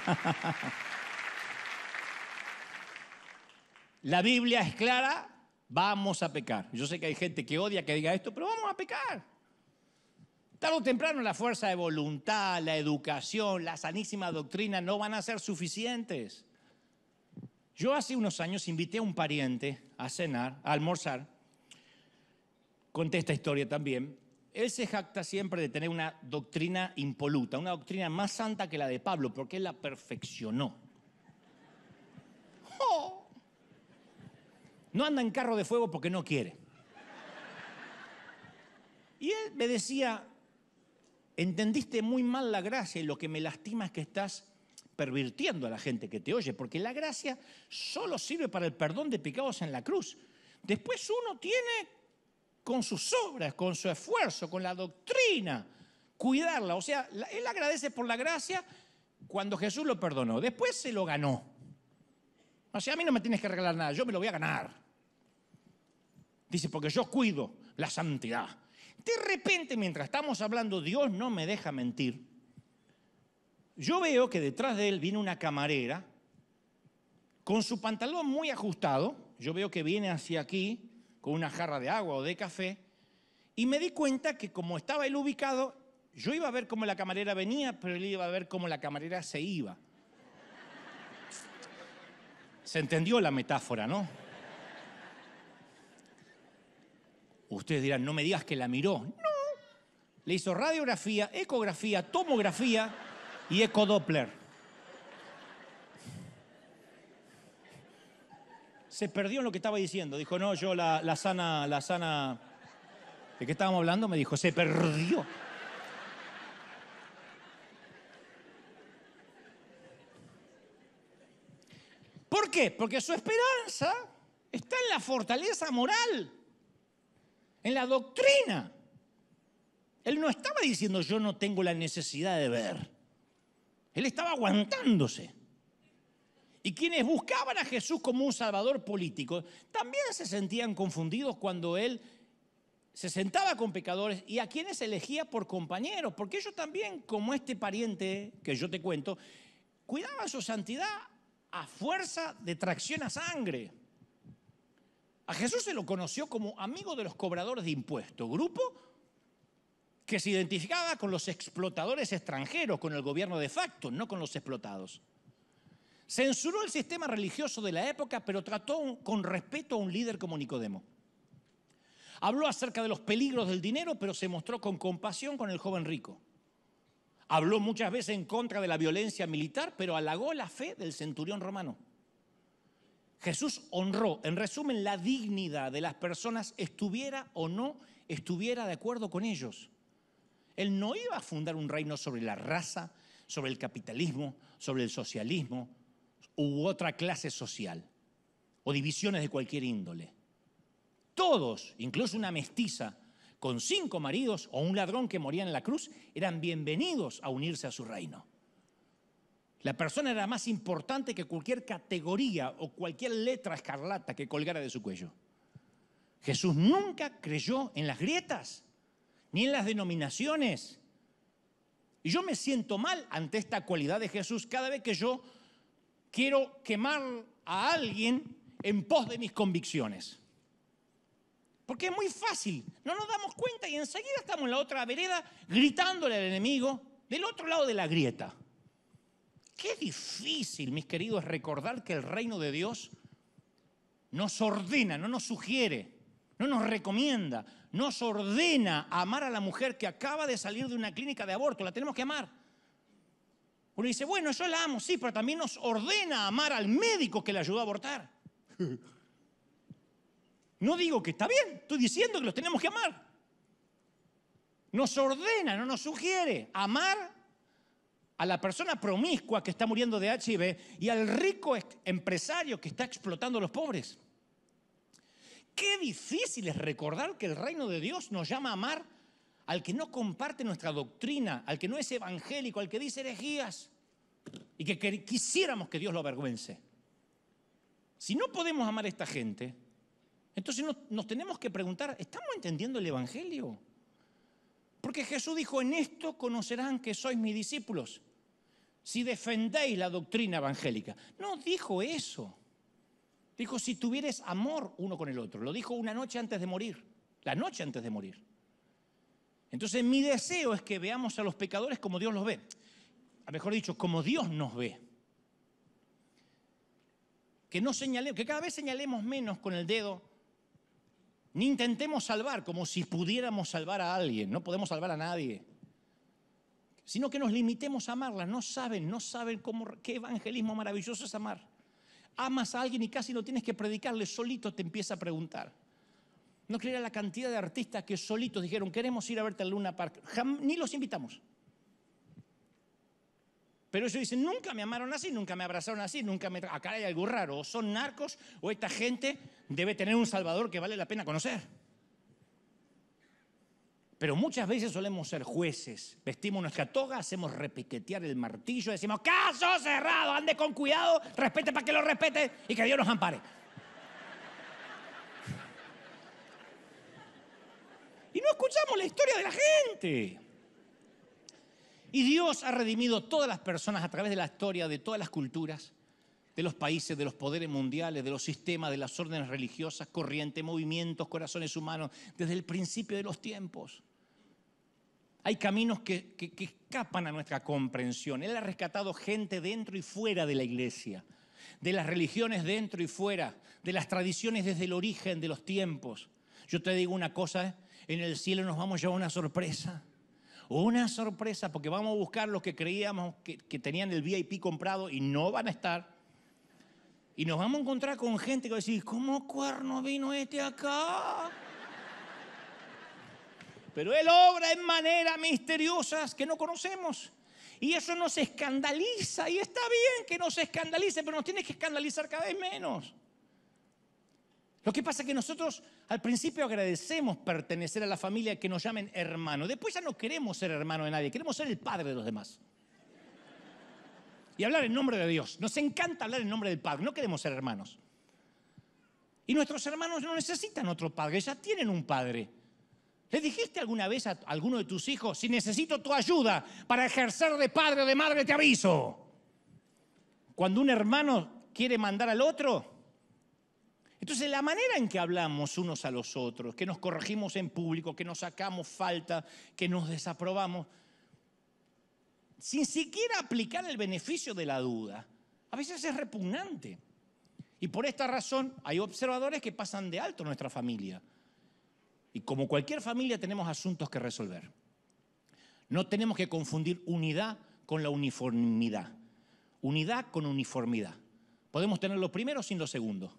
La Biblia es clara, vamos a pecar. Yo sé que hay gente que odia que diga esto, pero vamos a pecar. Tarde o temprano la fuerza de voluntad, la educación, la sanísima doctrina no van a ser suficientes. Yo hace unos años invité a un pariente a cenar, a almorzar. Conté esta historia también. Él se jacta siempre de tener una doctrina impoluta, una doctrina más santa que la de Pablo, porque él la perfeccionó. No anda en carro de fuego porque no quiere. Y él me decía, entendiste muy mal la gracia y lo que me lastima es que estás pervirtiendo a la gente que te oye, porque la gracia solo sirve para el perdón de pecados en la cruz. Después uno tiene con sus obras, con su esfuerzo, con la doctrina, cuidarla. O sea, él agradece por la gracia cuando Jesús lo perdonó. Después se lo ganó. O sea, a mí no me tienes que regalar nada, yo me lo voy a ganar. Dice, porque yo cuido la santidad. De repente, mientras estamos hablando, Dios no me deja mentir yo veo que detrás de él viene una camarera con su pantalón muy ajustado. Yo veo que viene hacia aquí con una jarra de agua o de café. Y me di cuenta que como estaba él ubicado, yo iba a ver cómo la camarera venía, pero él iba a ver cómo la camarera se iba. Se entendió la metáfora, ¿no? Ustedes dirán, no me digas que la miró. No. Le hizo radiografía, ecografía, tomografía y Doppler Se perdió en lo que estaba diciendo. Dijo, no, yo la, la sana, la sana... ¿De qué estábamos hablando? Me dijo, se perdió. ¿Por qué? Porque su esperanza está en la fortaleza moral, en la doctrina. Él no estaba diciendo yo no tengo la necesidad de ver. Él estaba aguantándose. Y quienes buscaban a Jesús como un salvador político también se sentían confundidos cuando él se sentaba con pecadores y a quienes elegía por compañeros, porque ellos también, como este pariente que yo te cuento, cuidaban su santidad a fuerza de tracción a sangre. A Jesús se lo conoció como amigo de los cobradores de impuestos, grupo que se identificaba con los explotadores extranjeros, con el gobierno de facto, no con los explotados. Censuró el sistema religioso de la época, pero trató con respeto a un líder como Nicodemo. Habló acerca de los peligros del dinero, pero se mostró con compasión con el joven rico. Habló muchas veces en contra de la violencia militar, pero halagó la fe del centurión romano. Jesús honró, en resumen, la dignidad de las personas, estuviera o no estuviera de acuerdo con ellos. Él no iba a fundar un reino sobre la raza, sobre el capitalismo, sobre el socialismo u otra clase social o divisiones de cualquier índole. Todos, incluso una mestiza con cinco maridos o un ladrón que moría en la cruz, eran bienvenidos a unirse a su reino. La persona era más importante que cualquier categoría o cualquier letra escarlata que colgara de su cuello. Jesús nunca creyó en las grietas ni en las denominaciones. Y yo me siento mal ante esta cualidad de Jesús cada vez que yo quiero quemar a alguien en pos de mis convicciones. Porque es muy fácil, no nos damos cuenta y enseguida estamos en la otra vereda gritándole al enemigo del otro lado de la grieta. Qué difícil, mis queridos, recordar que el reino de Dios nos ordena, no nos sugiere, no nos recomienda, nos ordena amar a la mujer que acaba de salir de una clínica de aborto, la tenemos que amar. Uno dice, bueno, yo la amo, sí, pero también nos ordena amar al médico que la ayudó a abortar. No digo que está bien, estoy diciendo que los tenemos que amar. Nos ordena, no nos sugiere amar a la persona promiscua que está muriendo de HIV y al rico empresario que está explotando a los pobres. Qué difícil es recordar que el reino de Dios nos llama a amar al que no comparte nuestra doctrina, al que no es evangélico, al que dice herejías y que quisiéramos que Dios lo avergüence. Si no podemos amar a esta gente, entonces nos, tenemos que preguntar, ¿estamos entendiendo el Evangelio? Porque Jesús dijo, en esto conocerán que sois mis discípulos, si defendéis la doctrina evangélica. No dijo eso. Dijo, si tuvieres amor uno con el otro. Lo dijo una noche antes de morir, la noche antes de morir. Entonces mi deseo es que veamos a los pecadores como Dios los ve. A ah, mejor dicho, como Dios nos ve. Que no que cada vez señalemos menos con el dedo, ni intentemos salvar como si pudiéramos salvar a alguien, no podemos salvar a nadie. Sino que nos limitemos a amarla. no saben, no saben cómo, qué evangelismo maravilloso es amar amas a alguien y casi no tienes que predicarle, solito te empieza a preguntar. No creerá la cantidad de artistas que solitos dijeron, queremos ir a verte al Luna Park. ni los invitamos. Pero ellos dicen, nunca me amaron así, nunca me abrazaron así, nunca me... Acá hay algo raro, o son narcos, o esta gente debe tener un salvador que vale la pena conocer. Pero muchas veces solemos ser jueces. Vestimos nuestra toga, hacemos repiquetear el martillo, decimos, caso cerrado, ande con cuidado, respete para que lo respete y que Dios nos ampare. Y no escuchamos la historia de la gente. Y Dios ha redimido todas las personas a través de la historia, de todas las culturas, de los países, de los poderes mundiales, de los sistemas, de las órdenes religiosas, corrientes, movimientos, corazones humanos, desde el principio de los tiempos. Hay caminos que, escapan a nuestra comprensión. Él ha rescatado gente dentro y fuera de la iglesia, de las religiones dentro y fuera, de las tradiciones desde el origen de los tiempos. Yo te digo una cosa, ¿eh? en el cielo nos vamos a llevar una sorpresa. Una sorpresa, porque vamos a buscar los que creíamos que, que tenían el VIP comprado y no van a estar. Y nos vamos a encontrar con gente que va a decir, ¿cómo cuerno vino este acá? pero Él obra en maneras misteriosas que no conocemos. Y eso nos escandaliza, y está bien que nos escandalice, pero nos tiene que escandalizar cada vez menos. Lo que pasa es que nosotros al principio agradecemos pertenecer a la familia que nos llamen hermano. Después ya no queremos ser hermano de nadie, queremos ser el padre de los demás. Y hablar en nombre de Dios. Nos encanta hablar en nombre del Padre, no queremos ser hermanos. Y nuestros hermanos no necesitan otro padre, ya tienen un padre. ¿Le dijiste alguna vez a alguno de tus hijos, si necesito tu ayuda para ejercer de padre o de madre, te aviso? Cuando un hermano quiere mandar al otro. Entonces la manera en que hablamos unos a los otros, que nos corregimos en público, que nos sacamos falta, que nos desaprobamos, sin siquiera aplicar el beneficio de la duda, a veces es repugnante. Y por esta razón hay observadores que pasan de alto nuestra familia. Y como cualquier familia tenemos asuntos que resolver. No tenemos que confundir unidad con la uniformidad. Unidad con uniformidad. Podemos tener lo primero sin lo segundo.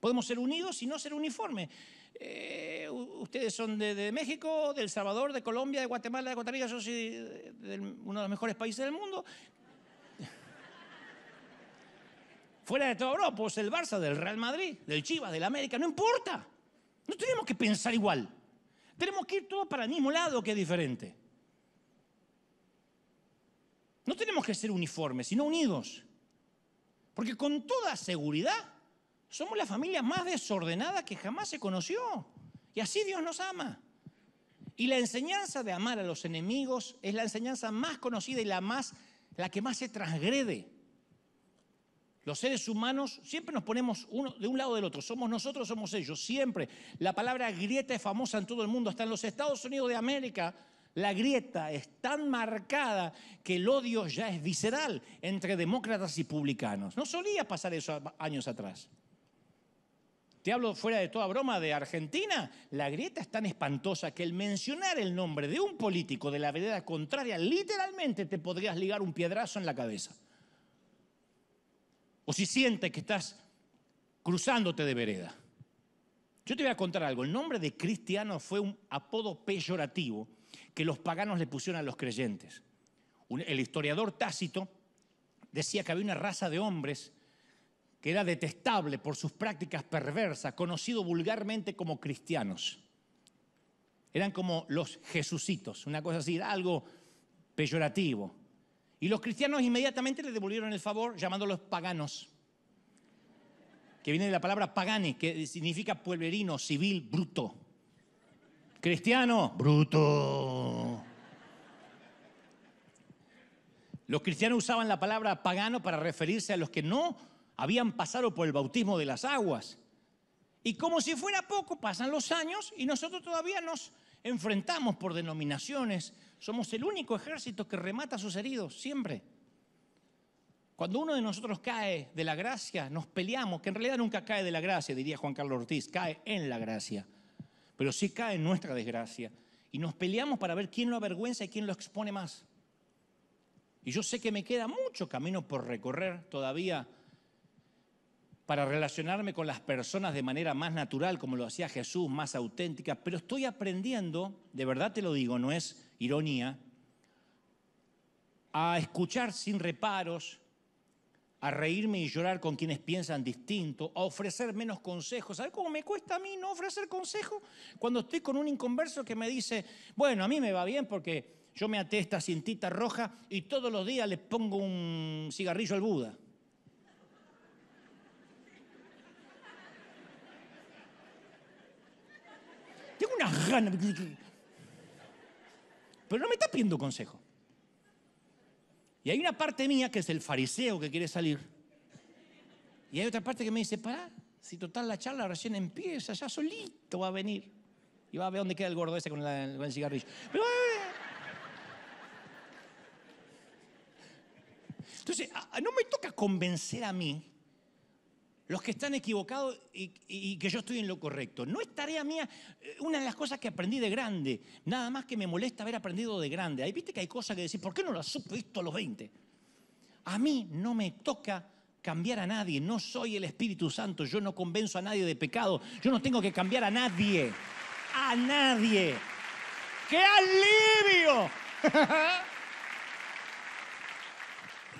Podemos ser unidos y no ser uniformes. Eh, ustedes son de, México, de El Salvador, de Colombia, de Guatemala, de Costa Rica, yo soy de, uno de los mejores países del mundo. Fuera de todo, Europa, pues el Barça, del Real Madrid, del Chivas, del América, no importa. No tenemos que pensar igual. Tenemos que ir todos para el mismo lado que es diferente. No tenemos que ser uniformes, sino unidos. Porque con toda seguridad somos la familia más desordenada que jamás se conoció. Y así Dios nos ama. Y la enseñanza de amar a los enemigos es la enseñanza más conocida y la más la que más se transgrede. Los seres humanos siempre nos ponemos uno de un lado del otro, somos nosotros, somos ellos, siempre. La palabra grieta es famosa en todo el mundo, hasta en los Estados Unidos de América. La grieta es tan marcada que el odio ya es visceral entre demócratas y publicanos. No solía pasar eso años atrás. Te hablo fuera de toda broma de Argentina. La grieta es tan espantosa que el mencionar el nombre de un político de la vereda contraria literalmente te podrías ligar un piedrazo en la cabeza o si sientes que estás cruzándote de vereda. Yo te voy a contar algo. El nombre de cristiano fue un apodo peyorativo que los paganos le pusieron a los creyentes. el historiador Tácito decía que había una raza de hombres que era detestable por sus prácticas perversas, conocido vulgarmente como cristianos. Eran como los jesucitos, una cosa así, algo peyorativo. Y los cristianos inmediatamente le devolvieron el favor llamándolos paganos, que viene de la palabra pagani, que significa pueblerino, civil, bruto. Cristiano, bruto. Los cristianos usaban la palabra pagano para referirse a los que no habían pasado por el bautismo de las aguas. Y como si fuera poco, pasan los años y nosotros todavía nos enfrentamos por denominaciones, somos el único ejército que remata a sus heridos, siempre. Cuando uno de nosotros cae de la gracia, nos peleamos, que en realidad nunca cae de la gracia, diría Juan Carlos Ortiz, cae en la gracia, pero sí cae en nuestra desgracia. Y nos peleamos para ver quién lo avergüenza y quién lo expone más. Y yo sé que me queda mucho camino por recorrer todavía para relacionarme con las personas de manera más natural, como lo hacía Jesús, más auténtica, pero estoy aprendiendo, de verdad te lo digo, no es ironía, a escuchar sin reparos, a reírme y llorar con quienes piensan distinto, a ofrecer menos consejos. ¿Sabes cómo me cuesta a mí no ofrecer consejos? Cuando estoy con un inconverso que me dice, bueno, a mí me va bien porque yo me até esta cintita roja y todos los días le pongo un cigarrillo al Buda. Tengo una gana pero no me está pidiendo consejo. Y hay una parte mía que es el fariseo que quiere salir. Y hay otra parte que me dice, pará, si total la charla recién empieza, ya solito va a venir. Y va a ver dónde queda el gordo ese con, el cigarrillo. entonces, no me toca convencer a mí los que están equivocados y, que yo estoy en lo correcto. No es tarea mía, eh, una de las cosas que aprendí de grande, nada más que me molesta haber aprendido de grande. Ahí viste que hay cosas que decir, ¿por qué no lo supe visto a los 20? A mí no me toca cambiar a nadie, no soy el Espíritu Santo, yo no convenzo a nadie de pecado, yo no tengo que cambiar a nadie, a nadie. ¡Qué alivio!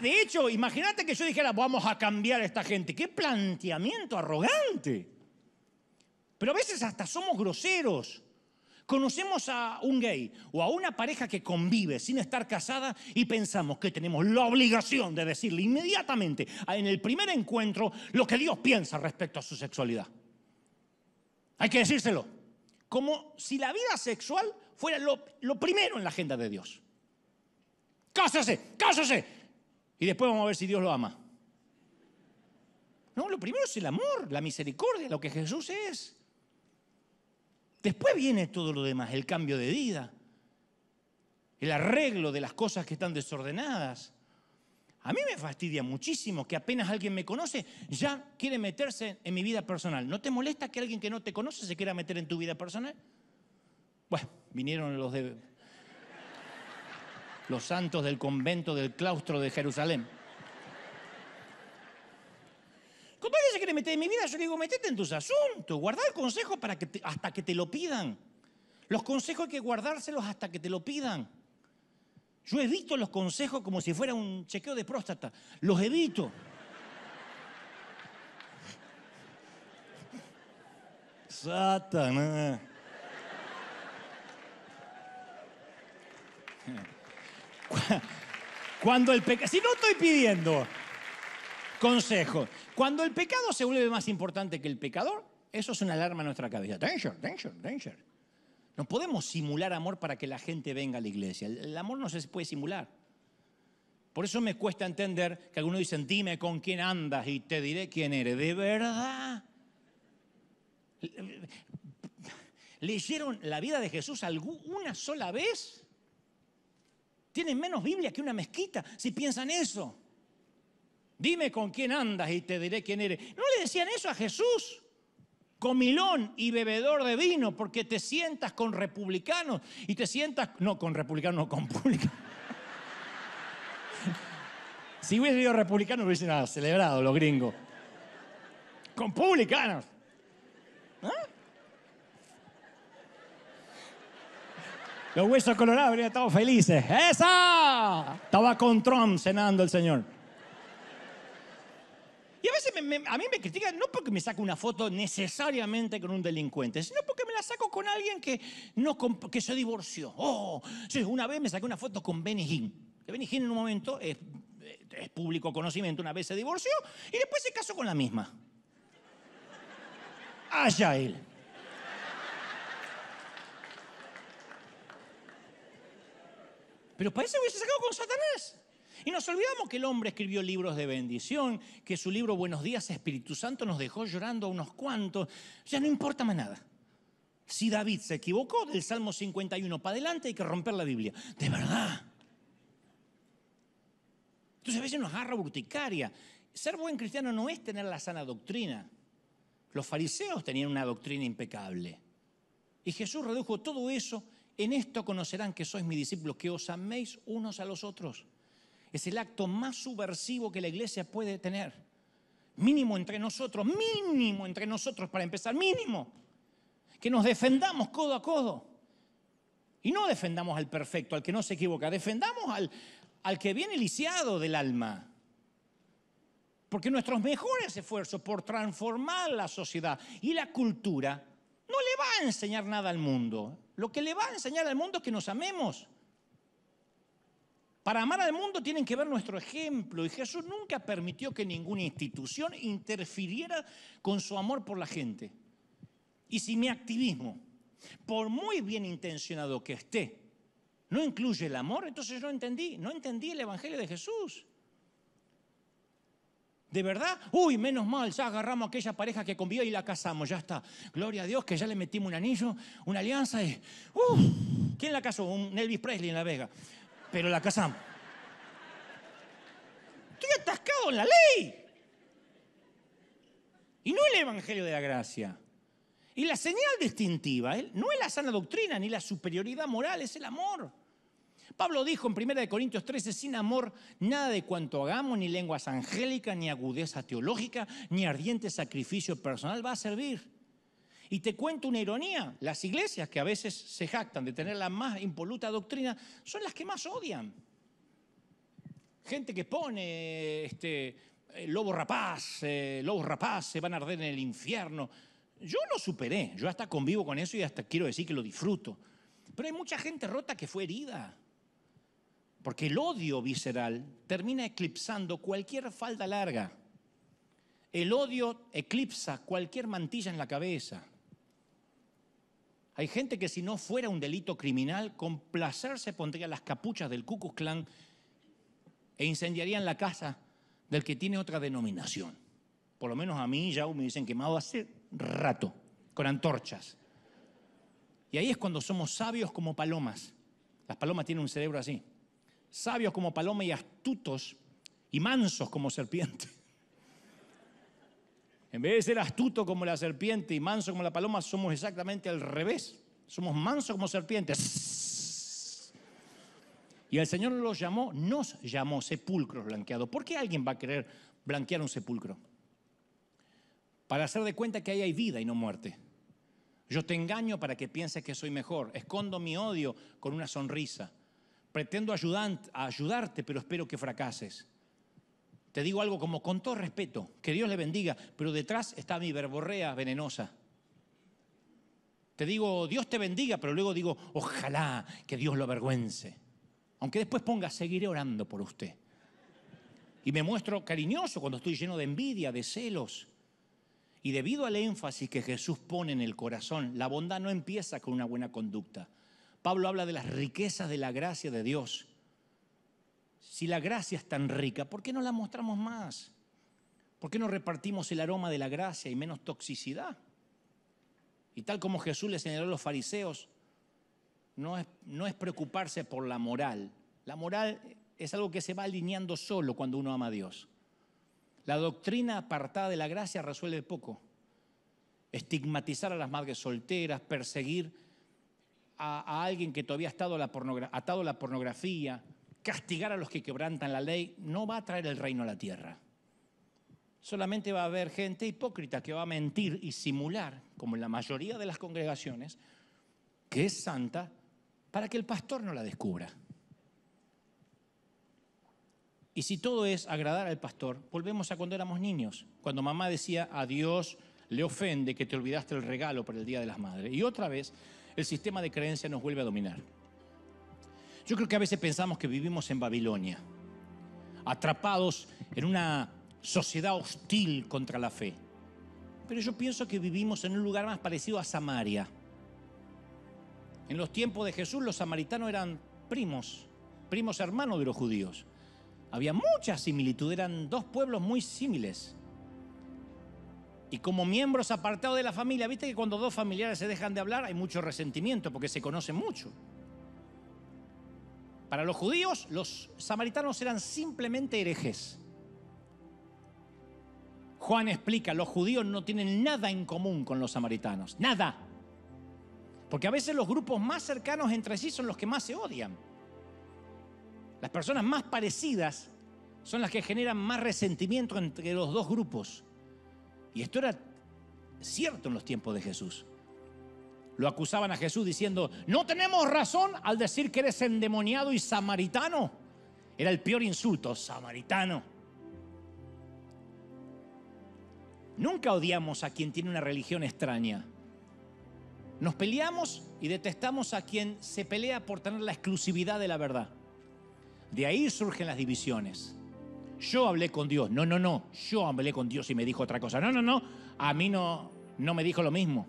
de hecho, imagínate que yo dijera, vamos a cambiar a esta gente. Qué planteamiento arrogante. Pero a veces hasta somos groseros. Conocemos a un gay o a una pareja que convive sin estar casada y pensamos que tenemos la obligación de decirle inmediatamente en el primer encuentro lo que Dios piensa respecto a su sexualidad. Hay que decírselo. Como si la vida sexual fuera lo, primero en la agenda de Dios. Cásase, cásase, y después vamos a ver si Dios lo ama. No, lo primero es el amor, la misericordia, lo que Jesús es. Después viene todo lo demás, el cambio de vida, el arreglo de las cosas que están desordenadas. A mí me fastidia muchísimo que apenas alguien me conoce ya quiere meterse en mi vida personal. ¿No te molesta que alguien que no te conoce se quiera meter en tu vida personal? Bueno, vinieron los de los santos del convento del claustro de Jerusalén. Compadre si que le en mi vida, yo digo, metete en tus asuntos, guarda el consejo para que hasta que te lo pidan. Los consejos hay que guardárselos hasta que te lo pidan. Yo evito los consejos como si fuera un chequeo de próstata. Los evito. Satanás. Cuando el pecado... Si no estoy pidiendo consejo. Cuando el pecado se vuelve más importante que el pecador, eso es una alarma en nuestra cabeza. No podemos simular amor para que la gente venga a la iglesia. El amor no se puede simular. Por eso me cuesta entender que algunos dicen, dime con quién andas y te diré quién eres. ¿De verdad? ¿Leyeron la vida de Jesús una sola vez? Tienen menos Biblia que una mezquita si piensan eso. Dime con quién andas y te diré quién eres. No le decían eso a Jesús. Comilón y bebedor de vino, porque te sientas con republicanos y te sientas, no con republicanos, con públicanos si hubiese sido republicano, hubiese nada celebrado los gringos. Con publicanos. Los huesos colorados habrían estado felices. ¡Esa! Estaba con Trump cenando el señor. Y a veces a mí me critican no porque me saco una foto necesariamente con un delincuente, sino porque me la saco con alguien que, no, que se divorció. Oh, una vez me saqué una foto con Benny Hinn. Que Benny Hinn en un momento es, público conocimiento, una vez se divorció y después se casó con la misma. ya él. Pero parece que hubiese sacado con Satanás. Y nos olvidamos que el hombre escribió libros de bendición, que su libro Buenos días Espíritu Santo nos dejó llorando a unos cuantos. Ya no importa más nada. Si David se equivocó del Salmo 51 para adelante hay que romper la Biblia. De verdad. Entonces a veces nos agarra bruticaria? Ser buen cristiano no es tener la sana doctrina. Los fariseos tenían una doctrina impecable. Y Jesús redujo todo eso en esto conocerán que sois mis discípulos, que os améis unos a los otros. Es el acto más subversivo que la iglesia puede tener. Mínimo entre nosotros, mínimo entre nosotros para empezar, mínimo. Que nos defendamos codo a codo. Y no defendamos al perfecto, al que no se equivoca, defendamos al, al que viene lisiado del alma. Porque nuestros mejores esfuerzos por transformar la sociedad y la cultura no le va a enseñar nada al mundo. Lo que le va a enseñar al mundo es que nos amemos. Para amar al mundo tienen que ver nuestro ejemplo y Jesús nunca permitió que ninguna institución interfiriera con su amor por la gente. Y si mi activismo, por muy bien intencionado que esté, no incluye el amor, entonces yo no entendí, no entendí el Evangelio de Jesús. ¿De verdad? Uy, menos mal, ya agarramos a aquella pareja que convivió y la casamos, ya está. Gloria a Dios que ya le metimos un anillo, una alianza y... Uh, ¿Quién la casó? Un Elvis Presley en La Vega. Pero la casamos. Estoy atascado en la ley. Y no el Evangelio de la Gracia. Y la señal distintiva ¿eh? no es la sana doctrina ni la superioridad moral, es el amor. Pablo dijo en 1 Corintios 13, sin amor, nada de cuanto hagamos, ni lenguas angélicas, ni agudeza teológica, ni ardiente sacrificio personal va a servir. Y te cuento una ironía, las iglesias que a veces se jactan de tener la más impoluta doctrina, son las que más odian. Gente que pone este, eh, lobo rapaz, eh, lobo rapaz se van a arder en el infierno. Yo lo superé, yo hasta convivo con eso y hasta quiero decir que lo disfruto. Pero hay mucha gente rota que fue herida porque el odio visceral termina eclipsando cualquier falda larga. El odio eclipsa cualquier mantilla en la cabeza. Hay gente que si no fuera un delito criminal, con placer se pondría las capuchas del Ku e incendiarían la casa del que tiene otra denominación. Por lo menos a mí ya me dicen quemado hace rato, con antorchas. Y ahí es cuando somos sabios como palomas. Las palomas tienen un cerebro así sabios como paloma y astutos y mansos como serpiente. En vez de ser astuto como la serpiente y manso como la paloma, somos exactamente al revés. Somos mansos como serpientes. Y el Señor los llamó, nos llamó sepulcros blanqueados. ¿Por qué alguien va a querer blanquear un sepulcro? Para hacer de cuenta que ahí hay vida y no muerte. Yo te engaño para que pienses que soy mejor. Escondo mi odio con una sonrisa pretendo ayudarte, pero espero que fracases. Te digo algo como con todo respeto, que Dios le bendiga, pero detrás está mi verborrea venenosa. Te digo, Dios te bendiga, pero luego digo, ojalá que Dios lo avergüence. Aunque después ponga, seguiré orando por usted. Y me muestro cariñoso cuando estoy lleno de envidia, de celos. Y debido al énfasis que Jesús pone en el corazón, la bondad no empieza con una buena conducta. Pablo habla de las riquezas de la gracia de Dios. Si la gracia es tan rica, ¿por qué no la mostramos más? ¿Por qué no repartimos el aroma de la gracia y menos toxicidad? Y tal como Jesús le señaló a los fariseos, no es, no es preocuparse por la moral. La moral es algo que se va alineando solo cuando uno ama a Dios. La doctrina apartada de la gracia resuelve poco. Estigmatizar a las madres solteras, perseguir a, alguien que todavía ha estado atado la pornografía, castigar a los que quebrantan la ley, no va a traer el reino a la tierra. Solamente va a haber gente hipócrita que va a mentir y simular, como en la mayoría de las congregaciones, que es santa, para que el pastor no la descubra. Y si todo es agradar al pastor, volvemos a cuando éramos niños, cuando mamá decía a Dios le ofende que te olvidaste el regalo para el Día de las Madres. Y otra vez el sistema de creencia nos vuelve a dominar. Yo creo que a veces pensamos que vivimos en Babilonia, atrapados en una sociedad hostil contra la fe. Pero yo pienso que vivimos en un lugar más parecido a Samaria. En los tiempos de Jesús los samaritanos eran primos, primos hermanos de los judíos. Había mucha similitud, eran dos pueblos muy similares y como miembros apartados de la familia, viste que cuando dos familiares se dejan de hablar hay mucho resentimiento porque se conocen mucho. Para los judíos, los samaritanos eran simplemente herejes. Juan explica, los judíos no tienen nada en común con los samaritanos, nada. Porque a veces los grupos más cercanos entre sí son los que más se odian. Las personas más parecidas son las que generan más resentimiento entre los dos grupos. Y esto era cierto en los tiempos de Jesús. Lo acusaban a Jesús diciendo, no tenemos razón al decir que eres endemoniado y samaritano. Era el peor insulto, samaritano. Nunca odiamos a quien tiene una religión extraña. Nos peleamos y detestamos a quien se pelea por tener la exclusividad de la verdad. De ahí surgen las divisiones yo hablé con Dios. No, no, no, yo hablé con Dios y me dijo otra cosa. No, no, no, a mí no, no me dijo lo mismo.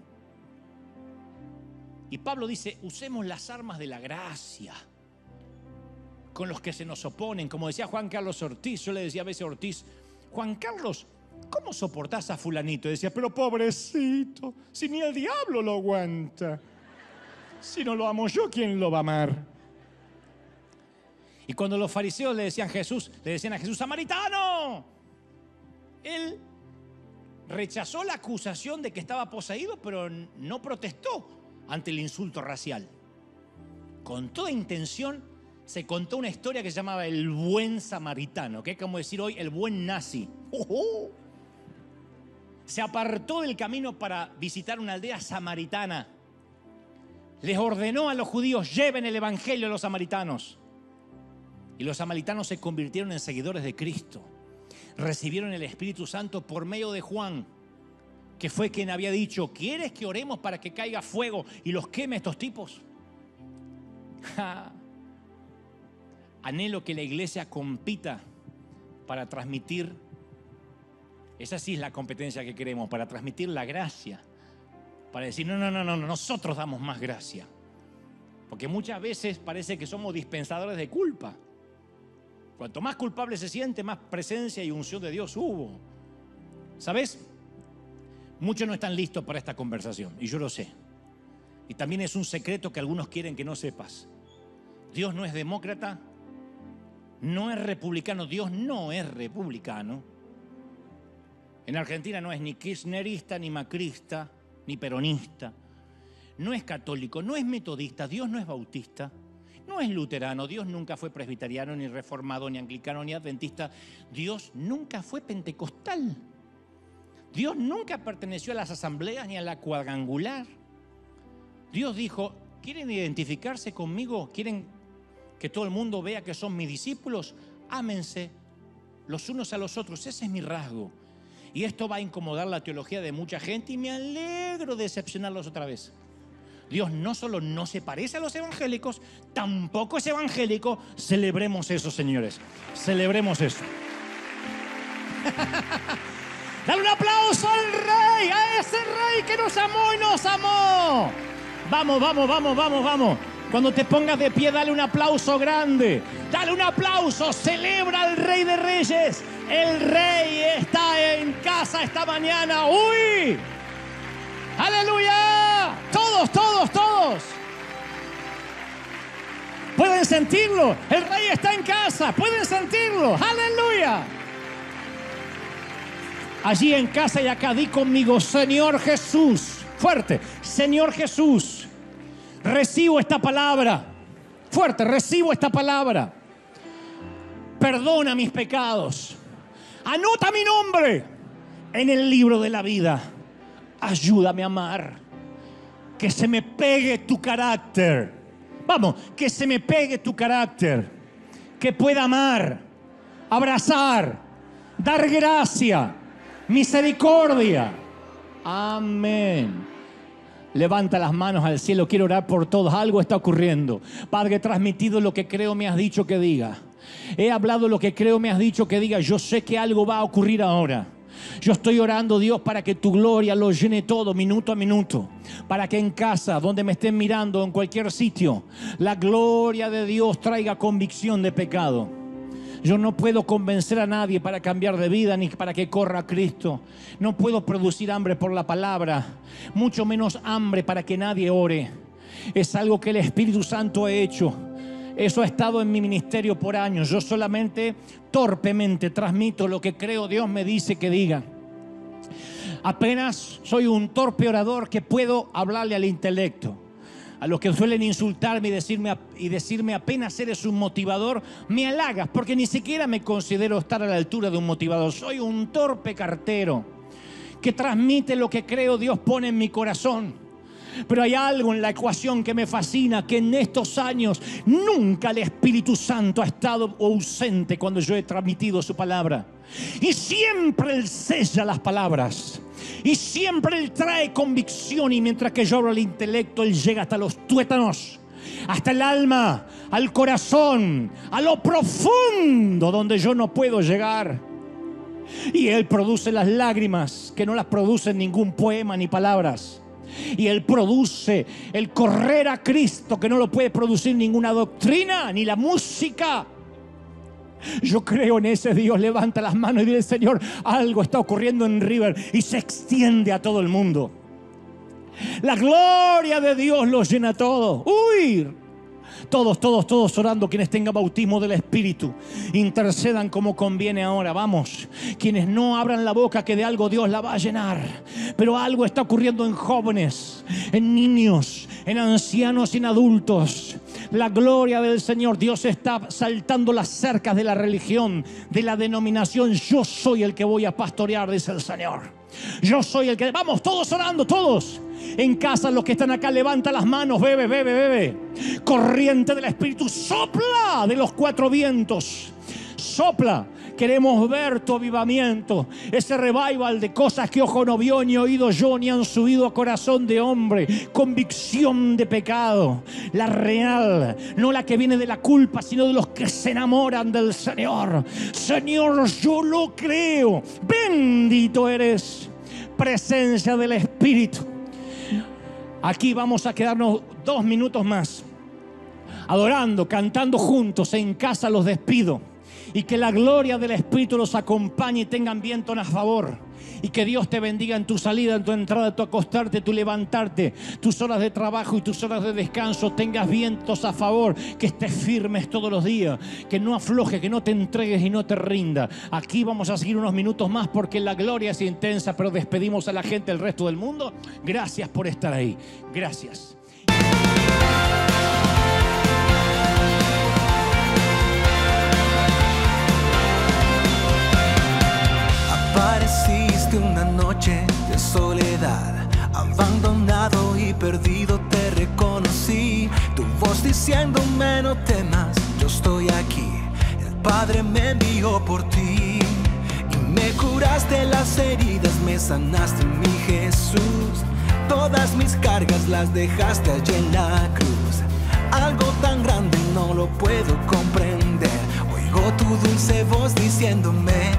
Y Pablo dice, usemos las armas de la gracia con los que se nos oponen. Como decía Juan Carlos Ortiz, yo le decía a veces a Ortiz, Juan Carlos, ¿cómo soportás a fulanito? Y decía, pero pobrecito, si ni el diablo lo aguanta. Si no lo amo yo, ¿quién lo va a amar? Y cuando los fariseos le decían a Jesús, le decían a Jesús, samaritano, él rechazó la acusación de que estaba poseído, pero no protestó ante el insulto racial. Con toda intención se contó una historia que se llamaba el buen samaritano, que es como decir hoy el buen nazi. Se apartó del camino para visitar una aldea samaritana. Les ordenó a los judíos, lleven el Evangelio a los samaritanos. Y los samaritanos se convirtieron en seguidores de Cristo. Recibieron el Espíritu Santo por medio de Juan, que fue quien había dicho, ¿quieres que oremos para que caiga fuego y los queme estos tipos? Anhelo que la iglesia compita para transmitir, esa sí es la competencia que queremos, para transmitir la gracia, para decir, no, no, no, no, nosotros damos más gracia. Porque muchas veces parece que somos dispensadores de culpa. Cuanto más culpable se siente, más presencia y unción de Dios hubo. ¿Sabes? Muchos no están listos para esta conversación, y yo lo sé. Y también es un secreto que algunos quieren que no sepas. Dios no es demócrata, no es republicano, Dios no es republicano. En Argentina no es ni kirchnerista, ni macrista, ni peronista. No es católico, no es metodista, Dios no es bautista. No es luterano, Dios nunca fue presbiteriano, ni reformado, ni anglicano, ni adventista. Dios nunca fue pentecostal. Dios nunca perteneció a las asambleas ni a la cuadrangular. Dios dijo, ¿quieren identificarse conmigo? ¿Quieren que todo el mundo vea que son mis discípulos? Ámense los unos a los otros. Ese es mi rasgo. Y esto va a incomodar la teología de mucha gente y me alegro de decepcionarlos otra vez. Dios no solo no se parece a los evangélicos, tampoco es evangélico. Celebremos eso, señores. Celebremos eso. Dale un aplauso al rey, a ese rey que nos amó y nos amó. Vamos, vamos, vamos, vamos, vamos. Cuando te pongas de pie, dale un aplauso grande. Dale un aplauso. Celebra al Rey de Reyes. El Rey está en casa esta mañana. ¡Uy! ¡Aleluya! todos, todos, todos. Pueden sentirlo, el rey está en casa, pueden sentirlo, aleluya. Allí en casa y acá di conmigo, Señor Jesús, fuerte, Señor Jesús, recibo esta palabra, fuerte, recibo esta palabra. Perdona mis pecados, anota mi nombre en el libro de la vida ayúdame a amar que se me pegue tu carácter. Vamos, que se me pegue tu carácter. Que pueda amar, abrazar, dar gracia, misericordia. Amén. Levanta las manos al cielo, quiero orar por todos. Algo está ocurriendo. Padre, he transmitido lo que creo me has dicho que diga. He hablado lo que creo me has dicho que diga. Yo sé que algo va a ocurrir ahora. Yo estoy orando, Dios, para que tu gloria lo llene todo minuto a minuto. Para que en casa, donde me estén mirando, en cualquier sitio, la gloria de Dios traiga convicción de pecado. Yo no puedo convencer a nadie para cambiar de vida ni para que corra Cristo. No puedo producir hambre por la palabra, mucho menos hambre para que nadie ore. Es algo que el Espíritu Santo ha hecho eso ha estado en mi ministerio por años. Yo solamente torpemente transmito lo que creo Dios me dice que diga. Apenas soy un torpe orador que puedo hablarle al intelecto. A los que suelen insultarme y decirme, y decirme apenas eres un motivador, me halagas porque ni siquiera me considero estar a la altura de un motivador. Soy un torpe cartero que transmite lo que creo Dios pone en mi corazón. Pero hay algo en la ecuación que me fascina, que en estos años nunca el Espíritu Santo ha estado ausente cuando yo he transmitido su palabra. Y siempre Él sella las palabras. Y siempre Él trae convicción y mientras que yo abro el intelecto, Él llega hasta los tuétanos, hasta el alma, al corazón, a lo profundo donde yo no puedo llegar. Y Él produce las lágrimas que no las produce ningún poema ni palabras y Él produce el correr a Cristo que no lo puede producir ninguna doctrina ni la música. Yo creo en ese Dios. Levanta las manos y dice Señor, algo está ocurriendo en River y se extiende a todo el mundo. La gloria de Dios lo llena todo. Uy, todos, todos, todos orando. Quienes tengan bautismo del Espíritu, intercedan como conviene ahora. Vamos. Quienes no abran la boca, que de algo Dios la va a llenar. Pero algo está ocurriendo en jóvenes, en niños, en ancianos, en adultos. La gloria del Señor. Dios está saltando las cercas de la religión, de la denominación. Yo soy el que voy a pastorear, dice el Señor. Yo soy el que... Vamos, todos orando, todos. En casa, los que están acá, levanta las manos, bebe, bebe, bebe. Corriente del Espíritu, sopla de los cuatro vientos. Sopla Queremos ver tu avivamiento, ese revival de cosas que ojo no vio, ni oído yo, ni han subido a corazón de hombre. Convicción de pecado, la real, no la que viene de la culpa, sino de los que se enamoran del Señor. Señor, yo lo creo. Bendito eres, presencia del Espíritu. Aquí vamos a quedarnos dos minutos más, adorando, cantando juntos. En casa los despido y que la gloria del Espíritu los acompañe y tengan viento a favor. Y que Dios te bendiga en tu salida, en tu entrada, en tu acostarte, tu levantarte, tus horas de trabajo y tus horas de descanso. Tengas vientos a favor, que estés firmes todos los días, que no aflojes, que no te entregues y no te rinda. Aquí vamos a seguir unos minutos más porque la gloria es intensa, pero despedimos a la gente del resto del mundo. Gracias por estar ahí. Gracias. una noche de soledad, abandonado y perdido te reconocí. Tu voz diciéndome no temas, yo estoy aquí. El Padre me envió por ti y me curaste las heridas, me sanaste, mi Jesús. Todas mis cargas las dejaste allí en la cruz. Algo tan grande no lo puedo comprender. Oigo tu dulce voz diciéndome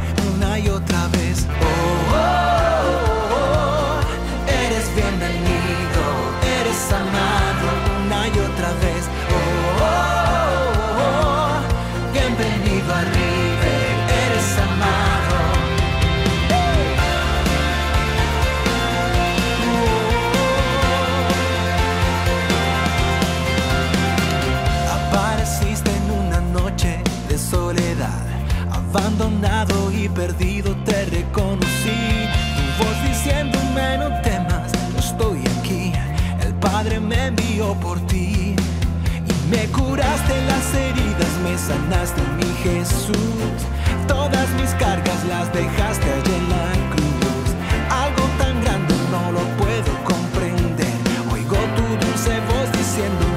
y otra vez. Oh oh oh, oh, oh, oh eres bienvenido, eres amado. perdido te reconocí. Tu voz diciéndome no temas, yo estoy aquí. El Padre me envió por ti. Y me curaste las heridas, me sanaste mi Jesús. Todas mis cargas las dejaste allí en la cruz. Algo tan grande no lo puedo comprender. Oigo tu dulce voz diciendo